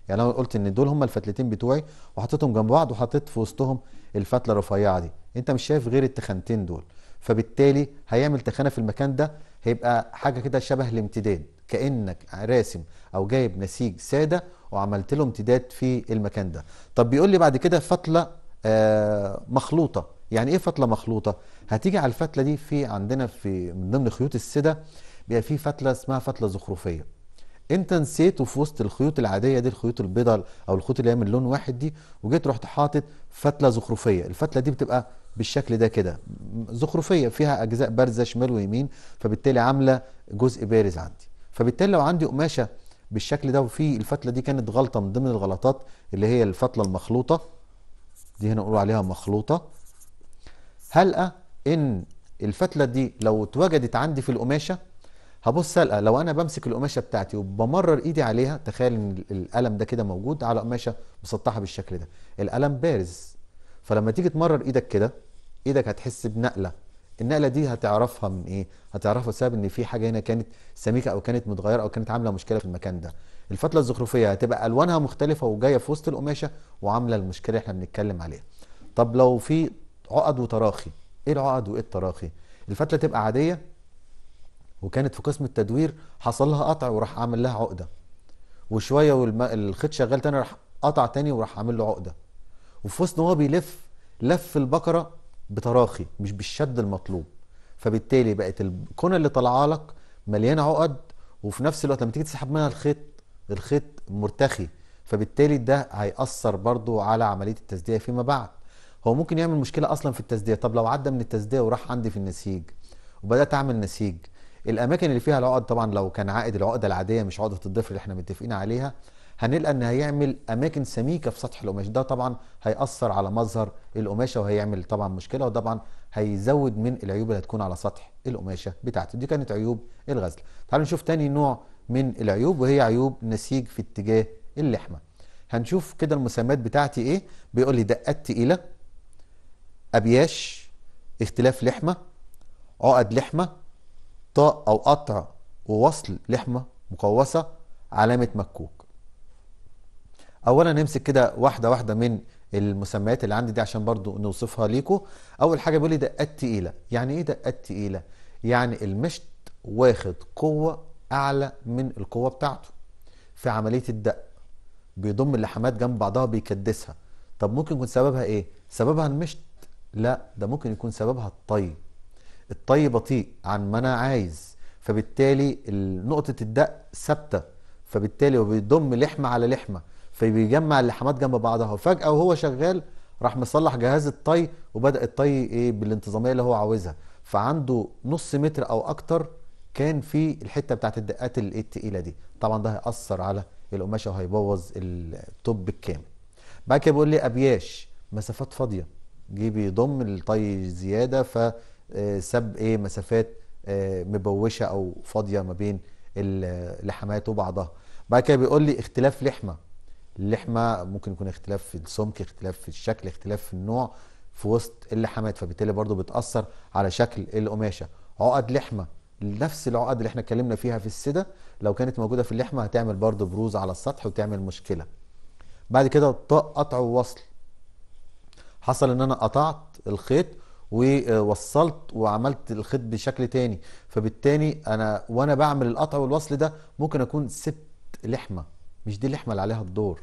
Speaker 1: يعني انا قلت ان دول هم الفتلتين بتوعي وحطيتهم جنب بعض وحطيت في وسطهم الفتله الرفيعه دي انت مش شايف غير التخانتين دول فبالتالي هيعمل تخانه في المكان ده هيبقى حاجه كده شبه الامتداد كانك راسم او جايب نسيج ساده وعملت له امتداد في المكان ده طب بيقول لي بعد كده فتله آه مخلوطه يعني ايه فتله مخلوطه هتيجي على الفتله دي في عندنا في من ضمن خيوط السده بيبقى في فتله اسمها فتله زخرفيه انت نسيت في وسط الخيوط العاديه دي الخيوط البيضاء او الخيوط اللي هي من لون واحد دي وجيت رحت حاطط فتله زخرفيه الفتله دي بتبقى بالشكل ده كده زخرفيه فيها اجزاء بارزه شمال ويمين فبالتالي عامله جزء بارز عندي فبالتالي لو عندي قماشه بالشكل ده وفي الفتله دي كانت غلطه من ضمن الغلطات اللي هي الفتله المخلوطه دي هنا نقول عليها مخلوطه هلقى ان الفتله دي لو اتوجدت عندي في القماشه هبص هلقى لو انا بمسك القماشه بتاعتي وبمرر ايدي عليها تخيل ان القلم ده كده موجود على قماشه مسطحه بالشكل ده القلم بارز فلما تيجي تمرر ايدك كده ايدك هتحس بنقله النقله دي هتعرفها من ايه هتعرفها بسبب ان في حاجه هنا كانت سميكه او كانت متغيره او كانت عامله مشكله في المكان ده الفتله الزخرفيه هتبقى الوانها مختلفه وجايه في وسط القماشه وعامله المشكله اللي احنا بنتكلم عليها طب لو في عقد وتراخي ايه العقد وايه التراخي الفتله تبقى عاديه وكانت في قسم التدوير حصل لها قطع وراح عامل لها عقده وشويه والخيط شغال تاني راح قطع تاني وراح عامل له عقده وفي وسط هو بيلف لف البقره بتراخي مش بالشد المطلوب فبالتالي بقت الكون اللي طالعه لك مليانه عقد وفي نفس الوقت لما تيجي تسحب منها الخيط الخيط مرتخي فبالتالي ده هيأثر برضو على عملية التسدية فيما بعد هو ممكن يعمل مشكلة أصلا في التسدية طب لو عدى من التسدية وراح عندي في النسيج وبدأت أعمل نسيج الأماكن اللي فيها العقد طبعا لو كان عائد العقدة العادية مش عقدة الضفر اللي احنا متفقين عليها هنلقى ان هيعمل اماكن سميكه في سطح القماش ده طبعا هياثر على مظهر القماشه وهيعمل طبعا مشكله وطبعا هيزود من العيوب اللي هتكون على سطح القماشه بتاعته دي كانت عيوب الغزل تعالوا نشوف تاني نوع من العيوب وهي عيوب نسيج في اتجاه اللحمه هنشوف كده المسميات بتاعتي ايه بيقول لي دقات تقيله ابياش اختلاف لحمه عقد لحمه طاق او قطع ووصل لحمه مقوسه علامه مكوك اولا نمسك كده واحده واحده من المسميات اللي عندي دي عشان برضو نوصفها ليكو اول حاجه بيقول لي دقات تقيله يعني ايه دقات تقيله يعني المشط واخد قوه اعلى من القوه بتاعته في عمليه الدق بيضم اللحمات جنب بعضها بيكدسها طب ممكن يكون سببها ايه سببها المشط لا ده ممكن يكون سببها الطي الطي بطيء عن ما انا عايز فبالتالي نقطه الدق ثابته فبالتالي وبيضم لحمه على لحمه فبيجمع اللحمات جنب بعضها وفجاه وهو شغال راح مصلح جهاز الطي وبدأ الطي ايه بالانتظامية اللي هو عاوزها فعنده نص متر او اكتر كان في الحتة بتاعت الدقات الايه التقيلة دي طبعا ده هيأثر على القماشة وهيبوظ التوب الكامل بعد كده بيقول لي ابياش مسافات فاضية جه بيضم الطي زيادة فساب آه، ايه مسافات آه، مبوشة او فاضية ما بين اللحمات وبعضها بعد كده بيقول لي اختلاف لحمة اللحمه ممكن يكون اختلاف في السمك اختلاف في الشكل اختلاف في النوع في وسط اللحمات فبالتالي برضو بتاثر على شكل القماشه عقد لحمه نفس العقد اللي احنا اتكلمنا فيها في السده لو كانت موجوده في اللحمه هتعمل برضو بروز على السطح وتعمل مشكله بعد كده قطع ووصل حصل ان انا قطعت الخيط ووصلت وعملت الخيط بشكل تاني فبالتالي انا وانا بعمل القطع والوصل ده ممكن اكون سبت لحمه مش دي اللي احمل عليها الدور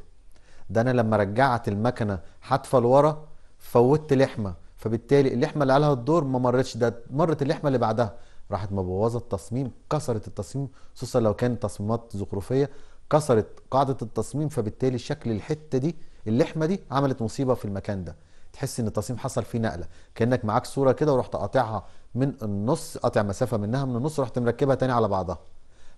Speaker 1: ده انا لما رجعت المكنه حتفه لورا فوتت لحمه فبالتالي اللحمه اللي عليها الدور ما مرتش ده مرت اللحمه اللي بعدها راحت مبوظه التصميم كسرت التصميم خصوصا لو كانت تصميمات زخرفيه كسرت قاعده التصميم فبالتالي شكل الحته دي اللحمه دي عملت مصيبه في المكان ده تحس ان التصميم حصل فيه نقله كانك معاك صوره كده ورحت قاطعها من النص قاطع مسافه منها من النص ورحت مركبها تاني على بعضها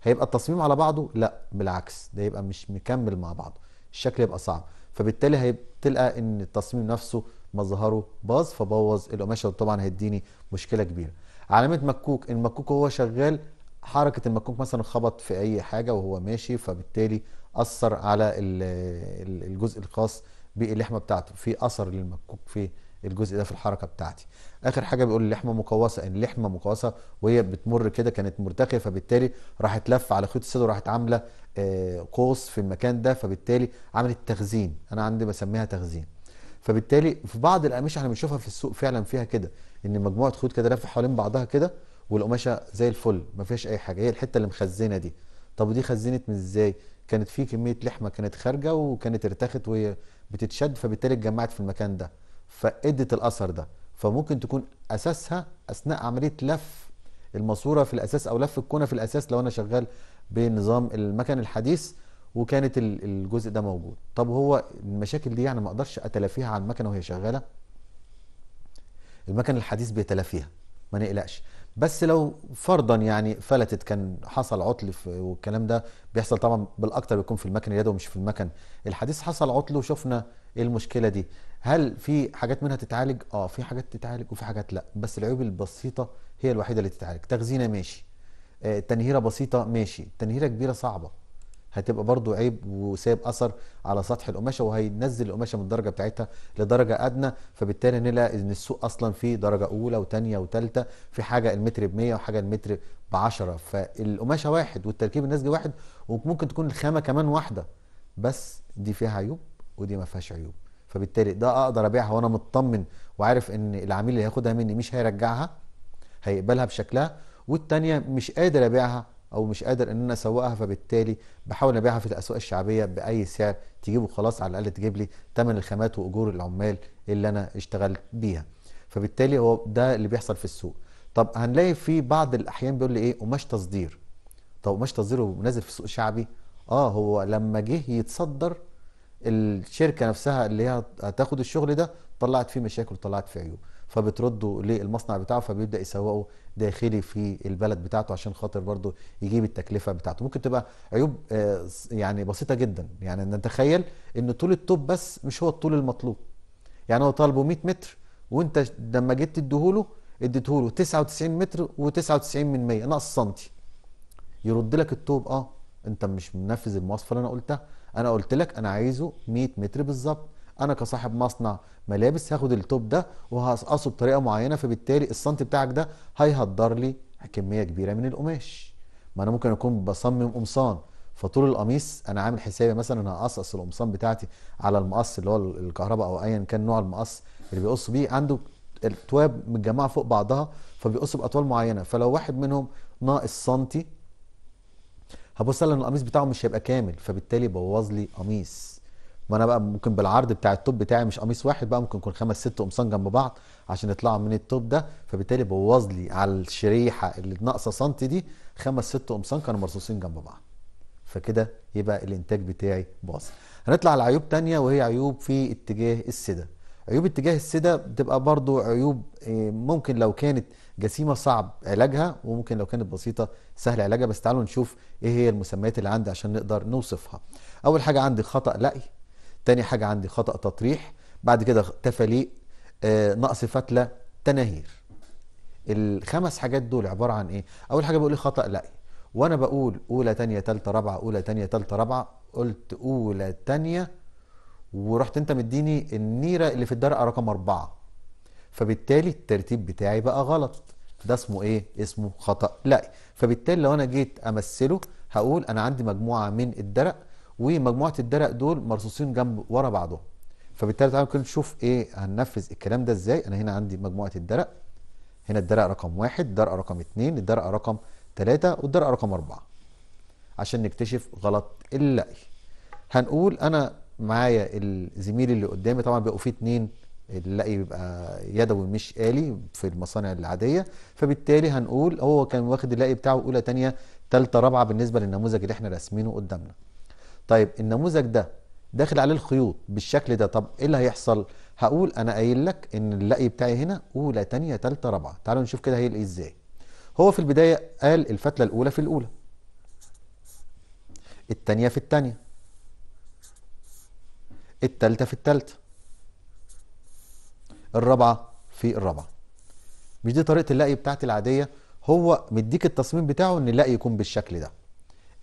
Speaker 1: هيبقى التصميم على بعضه لا بالعكس ده يبقى مش مكمل مع بعضه الشكل يبقى صعب فبالتالي هتلقى ان التصميم نفسه مظهره باظ فبوظ القماشه طبعا هيديني مشكله كبيره علامه مكوك المكوك وهو شغال حركه المكوك مثلا خبط في اي حاجه وهو ماشي فبالتالي اثر على الجزء الخاص باللحمه بتاعته في اثر للمكوك في الجزء ده في الحركه بتاعتي اخر حاجه بيقول اللحمه مقوسه ان يعني اللحمه مقوسه وهي بتمر كده كانت مرتخيه فبالتالي راحت لفه على خيوط السد وراحت عامله آه، قوس في المكان ده فبالتالي عملت تخزين انا عندي بسميها تخزين فبالتالي في بعض الاقمشه احنا بنشوفها في السوق فعلا فيها كده ان مجموعه خيوط كده لفه حوالين بعضها كده والقماشه زي الفل ما فيهاش اي حاجه هي الحته اللي مخزنه دي طب ودي خزنت من ازاي كانت في كميه لحمه كانت خارجه وكانت ارتخت وهي بتتشد فبالتالي اتجمعت في المكان ده فادت الاثر ده فممكن تكون اساسها اثناء عمليه لف الماسوره في الاساس او لف الكونه في الاساس لو انا شغال بنظام المكن الحديث وكانت الجزء ده موجود طب هو المشاكل دي يعني ما اقدرش اتلافيها على المكنه وهي شغاله المكن الحديث بيتلافيها ما نقلقش بس لو فرضا يعني فلتت كان حصل عطل والكلام ده بيحصل طبعا بالاكتر بيكون في المكن اليدوي مش في المكن الحديث حصل عطل وشفنا ايه المشكله دي هل في حاجات منها تتعالج اه في حاجات تتعالج وفي حاجات لا بس العيوب البسيطه هي الوحيده اللي تتعالج تخزينه ماشي آه، تنهيره بسيطه ماشي تنهيره كبيره صعبه هتبقى برضو عيب وسايب اثر على سطح القماشه وهينزل القماشه من الدرجه بتاعتها لدرجه ادنى فبالتالي نلاقي ان السوق اصلا فيه درجه اولى وثانيه وثالثه في حاجه المتر ب 100 وحاجه المتر ب 10 فالقماشه واحد والتركيب النسجي واحد وممكن تكون الخامه كمان واحده بس دي فيها عيوب ودي ما فيهاش عيوب فبالتالي ده اقدر ابيعها وانا مطمن وعارف ان العميل اللي هياخدها مني مش هيرجعها هيقبلها بشكلها والتانية مش قادر ابيعها او مش قادر ان انا اسوقها فبالتالي بحاول ابيعها في الاسواق الشعبيه باي سعر تجيبه خلاص على الاقل تجيب لي ثمن الخامات واجور العمال اللي انا اشتغلت بيها فبالتالي هو ده اللي بيحصل في السوق طب هنلاقي في بعض الاحيان بيقول لي ايه قماش تصدير طب قماش تصدير ونازل في السوق الشعبي اه هو لما جه يتصدر الشركه نفسها اللي هي هتاخد الشغل ده طلعت فيه مشاكل وطلعت فيه عيوب فبترده للمصنع بتاعه فبيبدا يسوقه داخلي في البلد بتاعته عشان خاطر برضه يجيب التكلفه بتاعته ممكن تبقى عيوب آه، يعني بسيطه جدا يعني نتخيل ان طول الطوب بس مش هو الطول المطلوب يعني هو طالبه 100 متر وانت لما جيت تديهوله اديتهوله 99 متر و99 من 100 نقص سنتي يرد لك الطوب اه انت مش منفذ المواصفه اللي انا قلتها انا قلت لك انا عايزه 100 متر بالظبط انا كصاحب مصنع ملابس هاخد التوب ده وهقصه بطريقه معينه فبالتالي السنتي بتاعك ده هيهدر لي كميه كبيره من القماش ما انا ممكن اكون بصمم قمصان فطول القميص انا عامل حسابي مثلا انا هقصقص القمصان بتاعتي على المقص اللي هو الكهرباء او ايا كان نوع المقص اللي بيقص بيه عنده التواب متجمعه فوق بعضها فبيقص باطوال معينه فلو واحد منهم ناقص سنتي هبص لان القميص بتاعه مش هيبقى كامل فبالتالي بوظ لي قميص ما انا بقى ممكن بالعرض بتاع التوب بتاعي مش قميص واحد بقى ممكن يكون خمس ست قمصان جنب بعض عشان يطلعوا من التوب ده فبالتالي بوظ لي على الشريحه اللي ناقصه سنتي دي خمس ست قمصان كانوا مرصوصين جنب بعض فكده يبقى الانتاج بتاعي باظ هنطلع على عيوب تانية وهي عيوب في اتجاه السده عيوب اتجاه السده بتبقى برضو عيوب إيه، ممكن لو كانت جسيمه صعب علاجها وممكن لو كانت بسيطه سهل علاجها بس تعالوا نشوف ايه هي المسميات اللي عندي عشان نقدر نوصفها اول حاجه عندي خطا لقي تاني حاجه عندي خطا تطريح بعد كده تفاليق آه، نقص فتله تناهير الخمس حاجات دول عباره عن ايه اول حاجه بقول لي خطا لقي وانا بقول اولى تانية تالتة رابعة اولى تانية تالتة رابعة قلت اولى تانية ورحت انت مديني النيرة اللي في الدرقة رقم اربعة فبالتالي الترتيب بتاعي بقى غلط ده اسمه ايه اسمه خطأ لائي فبالتالي لو انا جيت امثله هقول انا عندي مجموعة من الدرق ومجموعة الدرق دول مرصوصين جنب ورا بعضهم فبالتالي تعالوا كده نشوف ايه هننفذ الكلام ده ازاي انا هنا عندي مجموعة الدرق هنا الدرق رقم واحد الدرق رقم اتنين الدرق رقم تلاتة والدرق رقم اربعة عشان نكتشف غلط اللائي هنقول انا معايا الزميل اللي قدامي طبعا بيبقوا فيه اتنين اللقي بيبقى يدوي مش آلي في المصانع العادية فبالتالي هنقول هو كان واخد اللقي بتاعه أولى تانية تالتة رابعة بالنسبة للنموذج اللي احنا راسمينه قدامنا طيب النموذج ده داخل عليه الخيوط بالشكل ده طب ايه اللي هيحصل هقول انا قايل لك ان اللقي بتاعي هنا اولى تانية تالتة رابعة تعالوا نشوف كده هيلقي ازاي هو في البداية قال الفتلة الاولى في الاولى التانية في التانية التالتة في التالتة الرابعه في الرابعه مش دي طريقه اللقي بتاعتي العاديه هو مديك التصميم بتاعه ان اللقي يكون بالشكل ده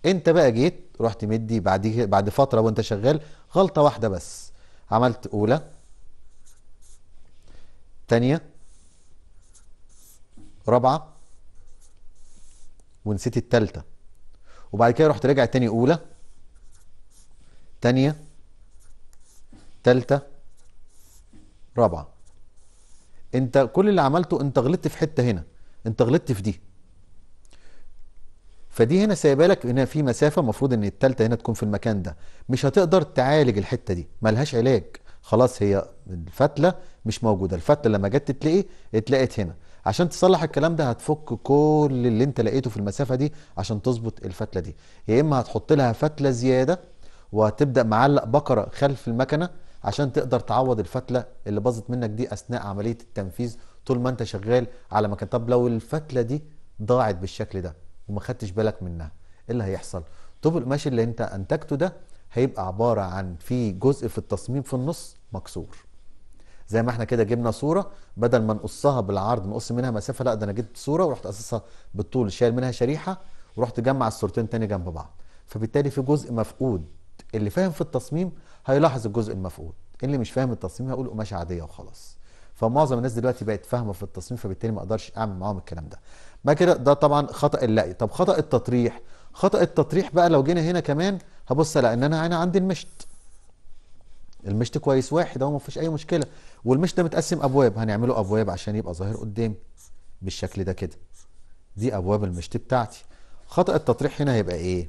Speaker 1: انت بقى جيت رحت مدي بعد بعد فتره وانت شغال غلطه واحده بس عملت اولى تانية رابعة ونسيت التالتة وبعد كده رحت راجع تاني اولى تانية تالتة رابعة انت كل اللي عملته انت غلطت في حته هنا انت غلطت في دي فدي هنا سايبه لك هنا في مسافه المفروض ان التالتة هنا تكون في المكان ده مش هتقدر تعالج الحته دي ملهاش علاج خلاص هي الفتله مش موجوده الفتله لما جت تتلقي اتلاقت هنا عشان تصلح الكلام ده هتفك كل اللي انت لقيته في المسافه دي عشان تظبط الفتله دي يا اما هتحط لها فتله زياده وهتبدا معلق بكره خلف المكنه عشان تقدر تعوض الفتله اللي باظت منك دي اثناء عمليه التنفيذ طول ما انت شغال على مكان طب لو الفتله دي ضاعت بالشكل ده وما خدتش بالك منها ايه اللي هيحصل طوب القماش اللي انت انتجته ده هيبقى عباره عن في جزء في التصميم في النص مكسور زي ما احنا كده جبنا صوره بدل ما نقصها بالعرض نقص منها مسافه لا ده انا جبت صوره ورحت قصصها بالطول شايل منها شريحه ورحت جمع الصورتين تاني جنب بعض فبالتالي في جزء مفقود اللي فاهم في التصميم هيلاحظ الجزء المفقود إيه اللي مش فاهم التصميم هيقول قماشه عاديه وخلاص فمعظم الناس دلوقتي بقت فاهمه في التصميم فبالتالي ما اقدرش اعمل معاهم الكلام ده ما كده ده طبعا خطا اللقي طب خطا التطريح خطا التطريح بقى لو جينا هنا كمان هبص لأ ان انا هنا عندي المشط المشط كويس واحد اهو ما فيش اي مشكله والمشط ده متقسم ابواب هنعمله ابواب عشان يبقى ظاهر قدامي بالشكل ده كده دي ابواب المشط بتاعتي خطا التطريح هنا هيبقى ايه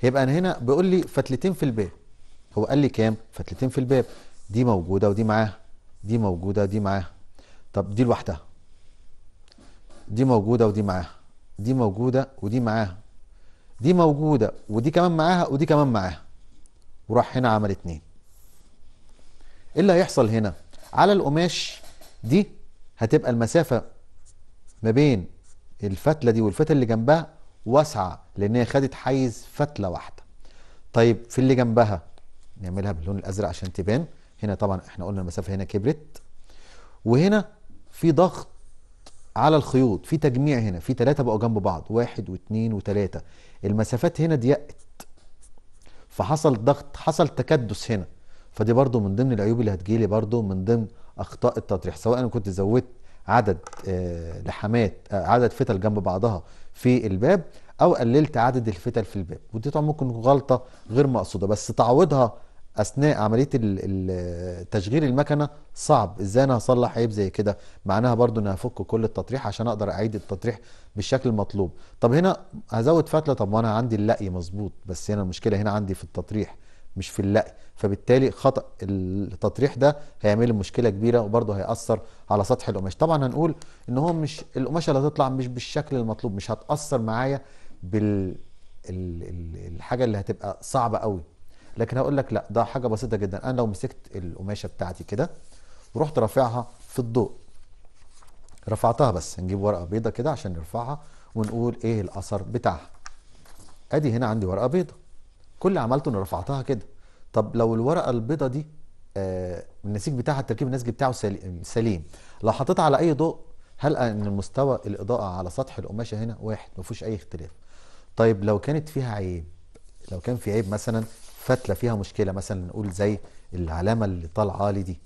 Speaker 1: هيبقى هنا بيقول لي فتلتين في الباب هو قال لي كام فتلتين في الباب دي موجوده ودي معاها دي موجوده ودي معاها طب دي لوحدها دي موجوده ودي معاها دي موجوده ودي معاها دي موجوده ودي كمان معاها ودي كمان معاها وراح هنا عمل اتنين ايه اللي هيحصل هنا على القماش دي هتبقى المسافه ما بين الفتله دي والفتله اللي جنبها واسعه لان هي خدت حيز فتله واحده طيب في اللي جنبها نعملها باللون الازرق عشان تبان هنا طبعا احنا قلنا المسافه هنا كبرت وهنا في ضغط على الخيوط في تجميع هنا في ثلاثه بقوا جنب بعض واحد واثنين وثلاثه المسافات هنا ضيقت فحصل ضغط حصل تكدس هنا فدي برضو من ضمن العيوب اللي هتجيلي برضو من ضمن اخطاء التطريح سواء انا كنت زودت عدد آه، لحمات آه، عدد فتل جنب بعضها في الباب او قللت عدد الفتل في الباب ودي طبعا ممكن غلطه غير مقصوده بس تعويضها اثناء عمليه تشغيل المكنه صعب ازاي انا هصلح عيب زي كده معناها برضو ان هفك كل التطريح عشان اقدر اعيد التطريح بالشكل المطلوب طب هنا هزود فتله طب وانا عندي اللقي مظبوط بس هنا المشكله هنا عندي في التطريح مش في اللقي فبالتالي خطا التطريح ده هيعمل مشكله كبيره وبرضه هياثر على سطح القماش طبعا هنقول ان هو مش القماشه اللي هتطلع مش بالشكل المطلوب مش هتاثر معايا بال الحاجه اللي هتبقى صعبه قوي لكن هقول لك لا ده حاجه بسيطه جدا انا لو مسكت القماشه بتاعتي كده ورحت رافعها في الضوء رفعتها بس هنجيب ورقه بيضه كده عشان نرفعها ونقول ايه الاثر بتاعها ادي هنا عندي ورقه بيضه كل اللي عملته اني رفعتها كده طب لو الورقه البيضه دي آه النسيج بتاعها التركيب النسيج بتاعه سليم لو حطيتها على اي ضوء هل ان المستوى الاضاءه على سطح القماشه هنا واحد ما فيهوش اي اختلاف طيب لو كانت فيها عيب لو كان في عيب مثلا فتله فيها مشكله مثلا نقول زي العلامه اللي طالعه لي دي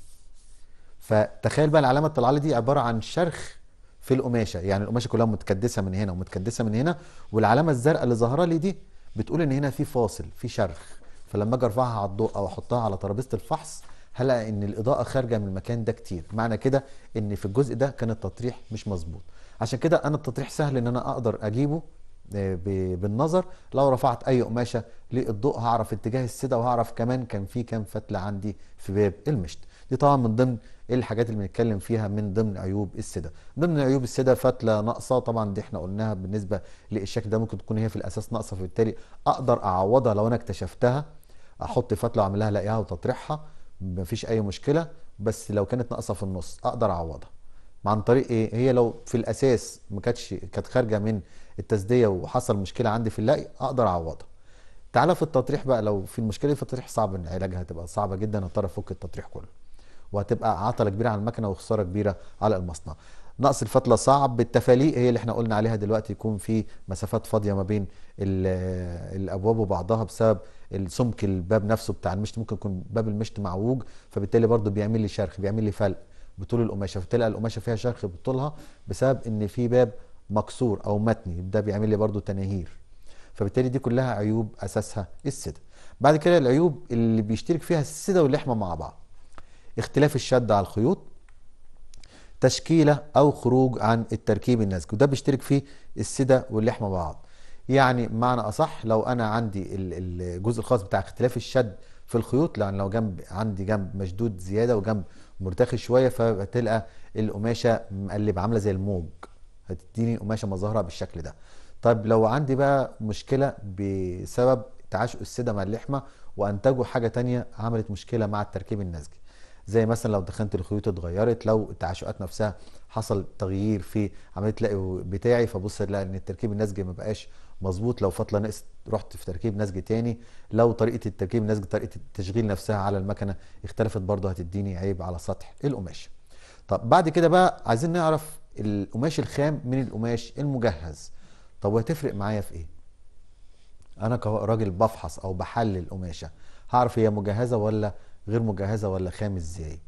Speaker 1: فتخيل بقى العلامه اللي طالعه لي دي عباره عن شرخ في القماشه يعني القماشه كلها متكدسه من هنا ومتكدسه من هنا والعلامه الزرقاء اللي ظاهره لي دي بتقول ان هنا في فاصل في شرخ فلما اجي ارفعها على الضوء او احطها على ترابيزه الفحص هلاقي ان الاضاءه خارجه من المكان ده كتير معنى كده ان في الجزء ده كان التطريح مش مظبوط عشان كده انا التطريح سهل ان انا اقدر اجيبه آه، بالنظر لو رفعت اي قماشه للضوء هعرف اتجاه السده وهعرف كمان كان في كام فتله عندي في باب المشط دي طبعا من ضمن الحاجات اللي بنتكلم فيها من ضمن عيوب السده ضمن عيوب السده فتله ناقصه طبعا دي احنا قلناها بالنسبه للشكل ده ممكن تكون هي في الاساس ناقصه فبالتالي اقدر اعوضها لو انا اكتشفتها احط فتله واعمل لها لاقيها وتطرحها مفيش اي مشكله بس لو كانت ناقصه في النص اقدر اعوضها عن طريق ايه هي لو في الاساس ما كانتش كانت خارجه من التسديه وحصل مشكله عندي في اللقي اقدر اعوضها تعالى في التطريح بقى لو في المشكله في التطريح صعب ان علاجها هتبقى صعبه جدا هضطر افك التطريح كله وهتبقى عطله كبيره على المكنه وخساره كبيره على المصنع نقص الفتله صعب بالتفاليق هي اللي احنا قلنا عليها دلوقتي يكون في مسافات فاضيه ما بين آه، الابواب وبعضها بسبب سمك الباب نفسه بتاع المشت ممكن يكون باب المشت معوج فبالتالي برضه بيعمل لي شرخ بيعمل لي فلق بطول القماشه فتلقى القماشه فيها شرخ بطولها بسبب ان في باب مكسور او متني ده بيعمل لي برضو تناهير فبالتالي دي كلها عيوب اساسها السده بعد كده العيوب اللي بيشترك فيها السده واللحمه مع بعض اختلاف الشد على الخيوط تشكيله او خروج عن التركيب النسج وده بيشترك فيه السده واللحمه مع بعض يعني معنى اصح لو انا عندي الجزء الخاص بتاع اختلاف الشد في الخيوط لان لو جنب عندي جنب مشدود زياده وجنب مرتخي شويه فبتلقى القماشه مقلب عامله زي الموج فتديني قماشه مظهرها بالشكل ده طيب لو عندي بقى مشكله بسبب تعشق السده مع اللحمه وانتجوا حاجه تانية عملت مشكله مع التركيب النسجي زي مثلا لو دخنت الخيوط اتغيرت لو التعشقات نفسها حصل تغيير في عمليه لقي بتاعي فبص الاقي ان التركيب النسجي ما بقاش مظبوط لو فاطله نقصت رحت في تركيب نسج تاني لو طريقه التركيب النسج طريقه التشغيل نفسها على المكنه اختلفت برضه هتديني عيب على سطح القماشه طب بعد كده بقى عايزين نعرف القماش الخام من القماش المجهز طب وهتفرق معايا في ايه انا كراجل بفحص او بحلل قماشه هعرف هي مجهزه ولا غير مجهزه ولا خام ازاي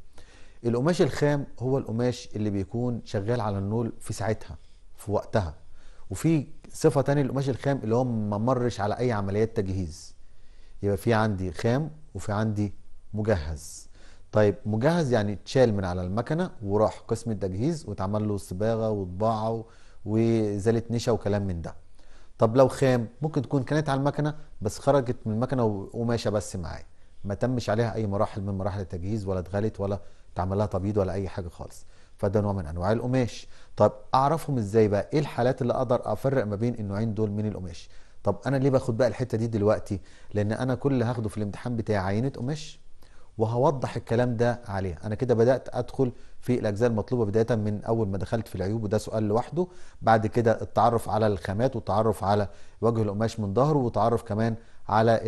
Speaker 1: القماش الخام هو القماش اللي بيكون شغال على النول في ساعتها في وقتها وفي صفه تانية للقماش الخام اللي هو ما مرش على اي عمليات تجهيز يبقى في عندي خام وفي عندي مجهز طيب مجهز يعني اتشال من على المكنه وراح قسم التجهيز واتعمل له صباغه وطباعه وازاله نشا وكلام من ده طب لو خام ممكن تكون كانت على المكنه بس خرجت من المكنه وقماشه بس معايا ما تمش عليها اي مراحل من مراحل التجهيز ولا اتغلت ولا اتعمل لها تبييض ولا اي حاجه خالص فده نوع من انواع القماش طب اعرفهم ازاي بقى ايه الحالات اللي اقدر افرق ما بين النوعين دول من القماش طب انا ليه باخد بقى الحته دي دلوقتي لان انا كل اللي هاخده في الامتحان بتاعي عينه قماش وهوضح الكلام ده عليها انا كده بدات ادخل في الاجزاء المطلوبه بدايه من اول ما دخلت في العيوب وده سؤال لوحده بعد كده التعرف على الخامات والتعرف على وجه القماش من ظهره وتعرف كمان على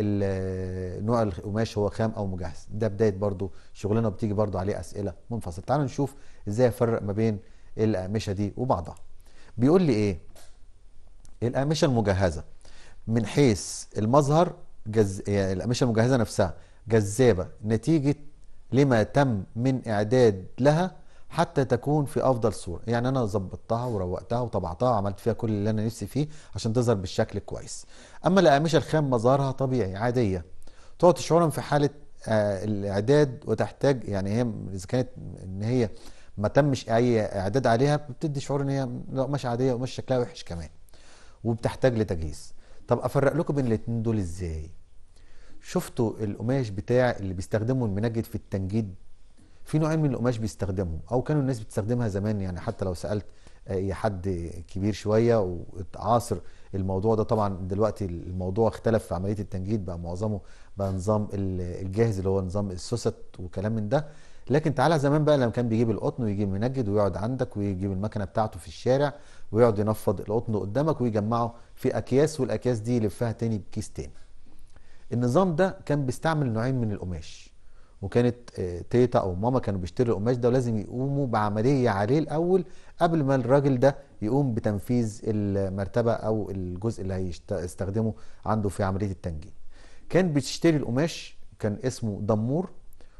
Speaker 1: نوع القماش هو خام او مجهز ده بدايه برضو شغلنا بتيجي برضو عليه اسئله منفصل تعالوا نشوف ازاي افرق ما بين الاقمشه دي وبعضها بيقول لي ايه الاقمشه المجهزه من حيث المظهر جز... يعني الاقمشه المجهزه نفسها جذابة نتيجة لما تم من إعداد لها حتى تكون في أفضل صورة يعني أنا ظبطتها وروقتها وطبعتها وعملت فيها كل اللي أنا نفسي فيه عشان تظهر بالشكل كويس أما الأقمشة الخام مظهرها طبيعي عادية تقعد شعورا في حالة آه، الإعداد وتحتاج يعني هي إذا كانت إن هي ما تمش أي إعداد عليها بتدي شعور إن هي قماشة عادية وقماشة شكلها وحش كمان وبتحتاج لتجهيز طب أفرق لكم بين الاتنين دول إزاي؟ شفتوا القماش بتاع اللي بيستخدمه المنجد في التنجيد في نوعين من القماش بيستخدمهم او كانوا الناس بتستخدمها زمان يعني حتى لو سالت اي حد كبير شويه وعاصر الموضوع ده طبعا دلوقتي الموضوع اختلف في عمليه التنجيد بقى معظمه بقى نظام الجاهز اللي هو نظام السوست وكلام من ده لكن تعالى زمان بقى لما كان بيجيب القطن ويجيب منجد ويقعد عندك ويجيب المكنه بتاعته في الشارع ويقعد ينفض القطن قدامك ويجمعه في اكياس والاكياس دي يلفها تاني بكيس تاني النظام ده كان بيستعمل نوعين من القماش وكانت آه، تيتا او ماما كانوا بيشتروا القماش ده ولازم يقوموا بعمليه عليه الاول قبل ما الراجل ده يقوم بتنفيذ المرتبه او الجزء اللي هيستخدمه عنده في عمليه التنجيم كان بتشتري القماش كان اسمه دمور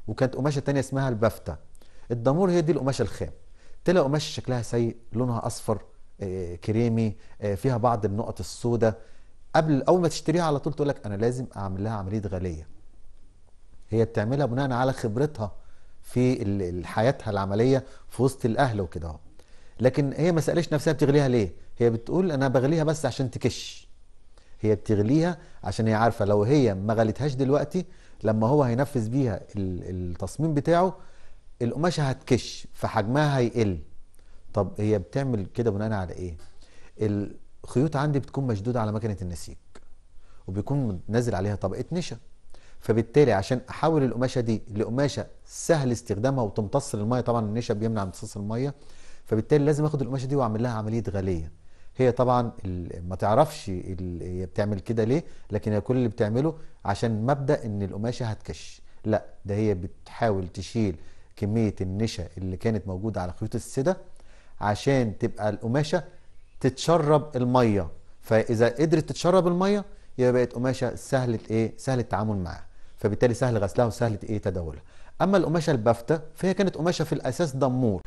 Speaker 1: وكانت قماشه تانية اسمها البافتا الدمور هي دي القماشه الخام طلع قماشه شكلها سيء لونها اصفر آه، كريمي آه، فيها بعض النقط السوداء قبل اول ما تشتريها على طول تقول لك انا لازم اعمل لها عمليه غاليه هي بتعملها بناء على خبرتها في حياتها العمليه في وسط الاهل وكده لكن هي ما سالتش نفسها بتغليها ليه هي بتقول انا بغليها بس عشان تكش هي بتغليها عشان هي عارفه لو هي ما غلتهاش دلوقتي لما هو هينفذ بيها التصميم بتاعه القماشه هتكش فحجمها هيقل طب هي بتعمل كده بناء على ايه خيوط عندي بتكون مشدوده على مكنه النسيج وبيكون نازل عليها طبقه نشا فبالتالي عشان احول القماشه دي لقماشه سهل استخدامها وتمتص الميه طبعا النشا بيمنع امتصاص الميه فبالتالي لازم اخد القماشه دي واعمل لها عمليه غليه هي طبعا ما تعرفش هي بتعمل كده ليه لكن هي كل اللي بتعمله عشان مبدا ان القماشه هتكش لا ده هي بتحاول تشيل كميه النشا اللي كانت موجوده على خيوط السده عشان تبقى القماشه تتشرب الميه فاذا قدرت تتشرب الميه يبقى بقت قماشه سهله ايه سهل التعامل معاها فبالتالي سهل غسلها وسهل ايه تداولها اما القماشه البافته فهي كانت قماشه في الاساس دمور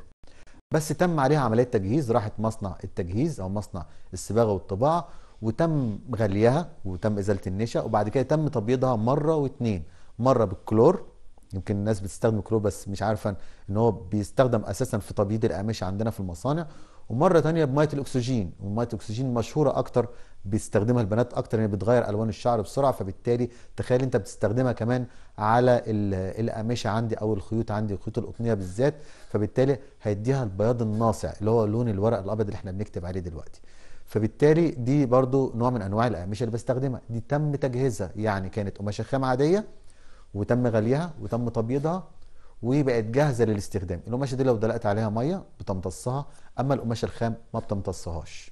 Speaker 1: بس تم عليها عمليه تجهيز راحت مصنع التجهيز او مصنع الصباغه والطباعه وتم غليها وتم ازاله النشا وبعد كده تم تبييضها مره واثنين مره بالكلور يمكن الناس بتستخدم كلور بس مش عارفه ان هو بيستخدم اساسا في تبييض القماش عندنا في المصانع ومره تانية بميه الاكسجين وميه الاكسجين مشهوره اكتر بيستخدمها البنات اكتر هي يعني بتغير الوان الشعر بسرعه فبالتالي تخيل انت بتستخدمها كمان على الاقمشه عندي او الخيوط عندي خيوط القطنيه بالذات فبالتالي هيديها البياض الناصع اللي هو لون الورق الابيض اللي احنا بنكتب عليه دلوقتي فبالتالي دي برضو نوع من انواع الاقمشه اللي بستخدمها دي تم تجهيزها يعني كانت قماشه خام عاديه وتم غليها وتم تبييضها وبقت جاهزه للاستخدام القماشه دي لو دلقت عليها ميه بتمتصها اما القماش الخام ما بتمتصهاش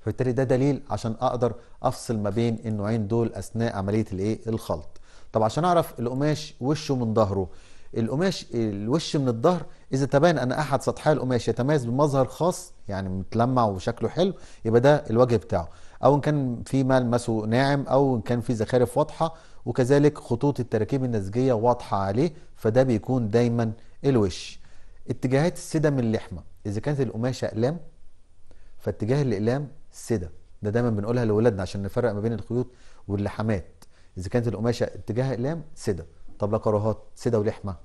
Speaker 1: فبالتالي ده دليل عشان اقدر افصل ما بين النوعين دول اثناء عمليه الايه الخلط طب عشان اعرف القماش وشه من ظهره القماش الوش من الظهر اذا تبان ان احد سطحي القماش يتميز بمظهر خاص يعني متلمع وشكله حلو يبقى ده الوجه بتاعه او ان كان في ملمسه ناعم او ان كان في زخارف واضحه وكذلك خطوط التراكيب النسجية واضحة عليه فده بيكون دايما الوش اتجاهات السدم اللحمة إذا كانت القماشة أقلام فاتجاه الأقلام سدة ده دايما بنقولها لولادنا عشان نفرق ما بين الخيوط واللحمات إذا كانت القماشة اتجاه أقلام سدة طب لا كراهات سدة ولحمة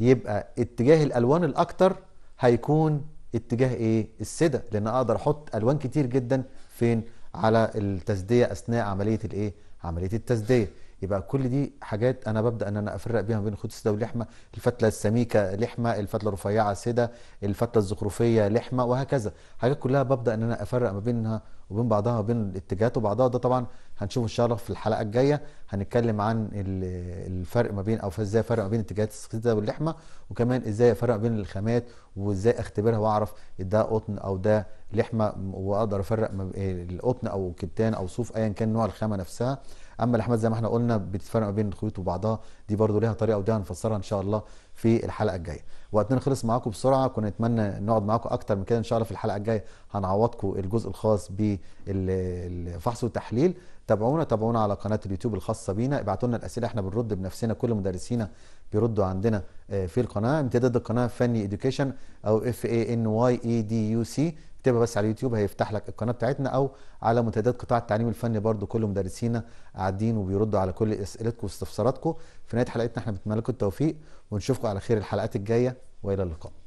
Speaker 1: يبقى اتجاه الألوان الأكتر هيكون اتجاه ايه السدة لان اقدر احط الوان كتير جدا فين على التسدية اثناء عملية الايه عملية التسدية يبقى كل دي حاجات انا ببدا ان انا افرق بيها بين الخدسه واللحمه الفتله السميكه لحمه الفتله الرفيعه سده الفتله الزخرفيه لحمه وهكذا حاجات كلها ببدا ان انا افرق ما بينها وبين بعضها وبين الاتجاهات وبعضها ده طبعا هنشوف ان شاء الله في الحلقه الجايه هنتكلم عن الفرق ما بين او ازاي افرق ما بين اتجاهات السده واللحمه وكمان ازاي افرق بين الخامات وازاي اختبرها واعرف ده قطن او ده لحمه واقدر افرق القطن او كتان او صوف ايا كان نوع الخامه نفسها اما الاحماض زي ما احنا قلنا بتتفرق بين الخيوط وبعضها دي برضو ليها طريقه ودي هنفسرها ان شاء الله في الحلقه الجايه وقتنا خلص معاكم بسرعه كنا نتمنى نقعد معاكم اكتر من كده ان شاء الله في الحلقه الجايه هنعوضكم الجزء الخاص بالفحص والتحليل تابعونا تابعونا على قناه اليوتيوب الخاصه بينا ابعتوا لنا الاسئله احنا بنرد بنفسنا كل مدرسينا بيردوا عندنا آه، في القناه امتداد القناه فني اديوكيشن او اف اي ان واي اي دي يو سي اكتبها بس على اليوتيوب هيفتح لك القناه بتاعتنا او على منتديات قطاع التعليم الفني برضو كل مدرسينا قاعدين وبيردوا على كل اسئلتكم واستفساراتكم في نهايه حلقتنا احنا بنتمنى لكم التوفيق ونشوفكم على خير الحلقات الجايه والى اللقاء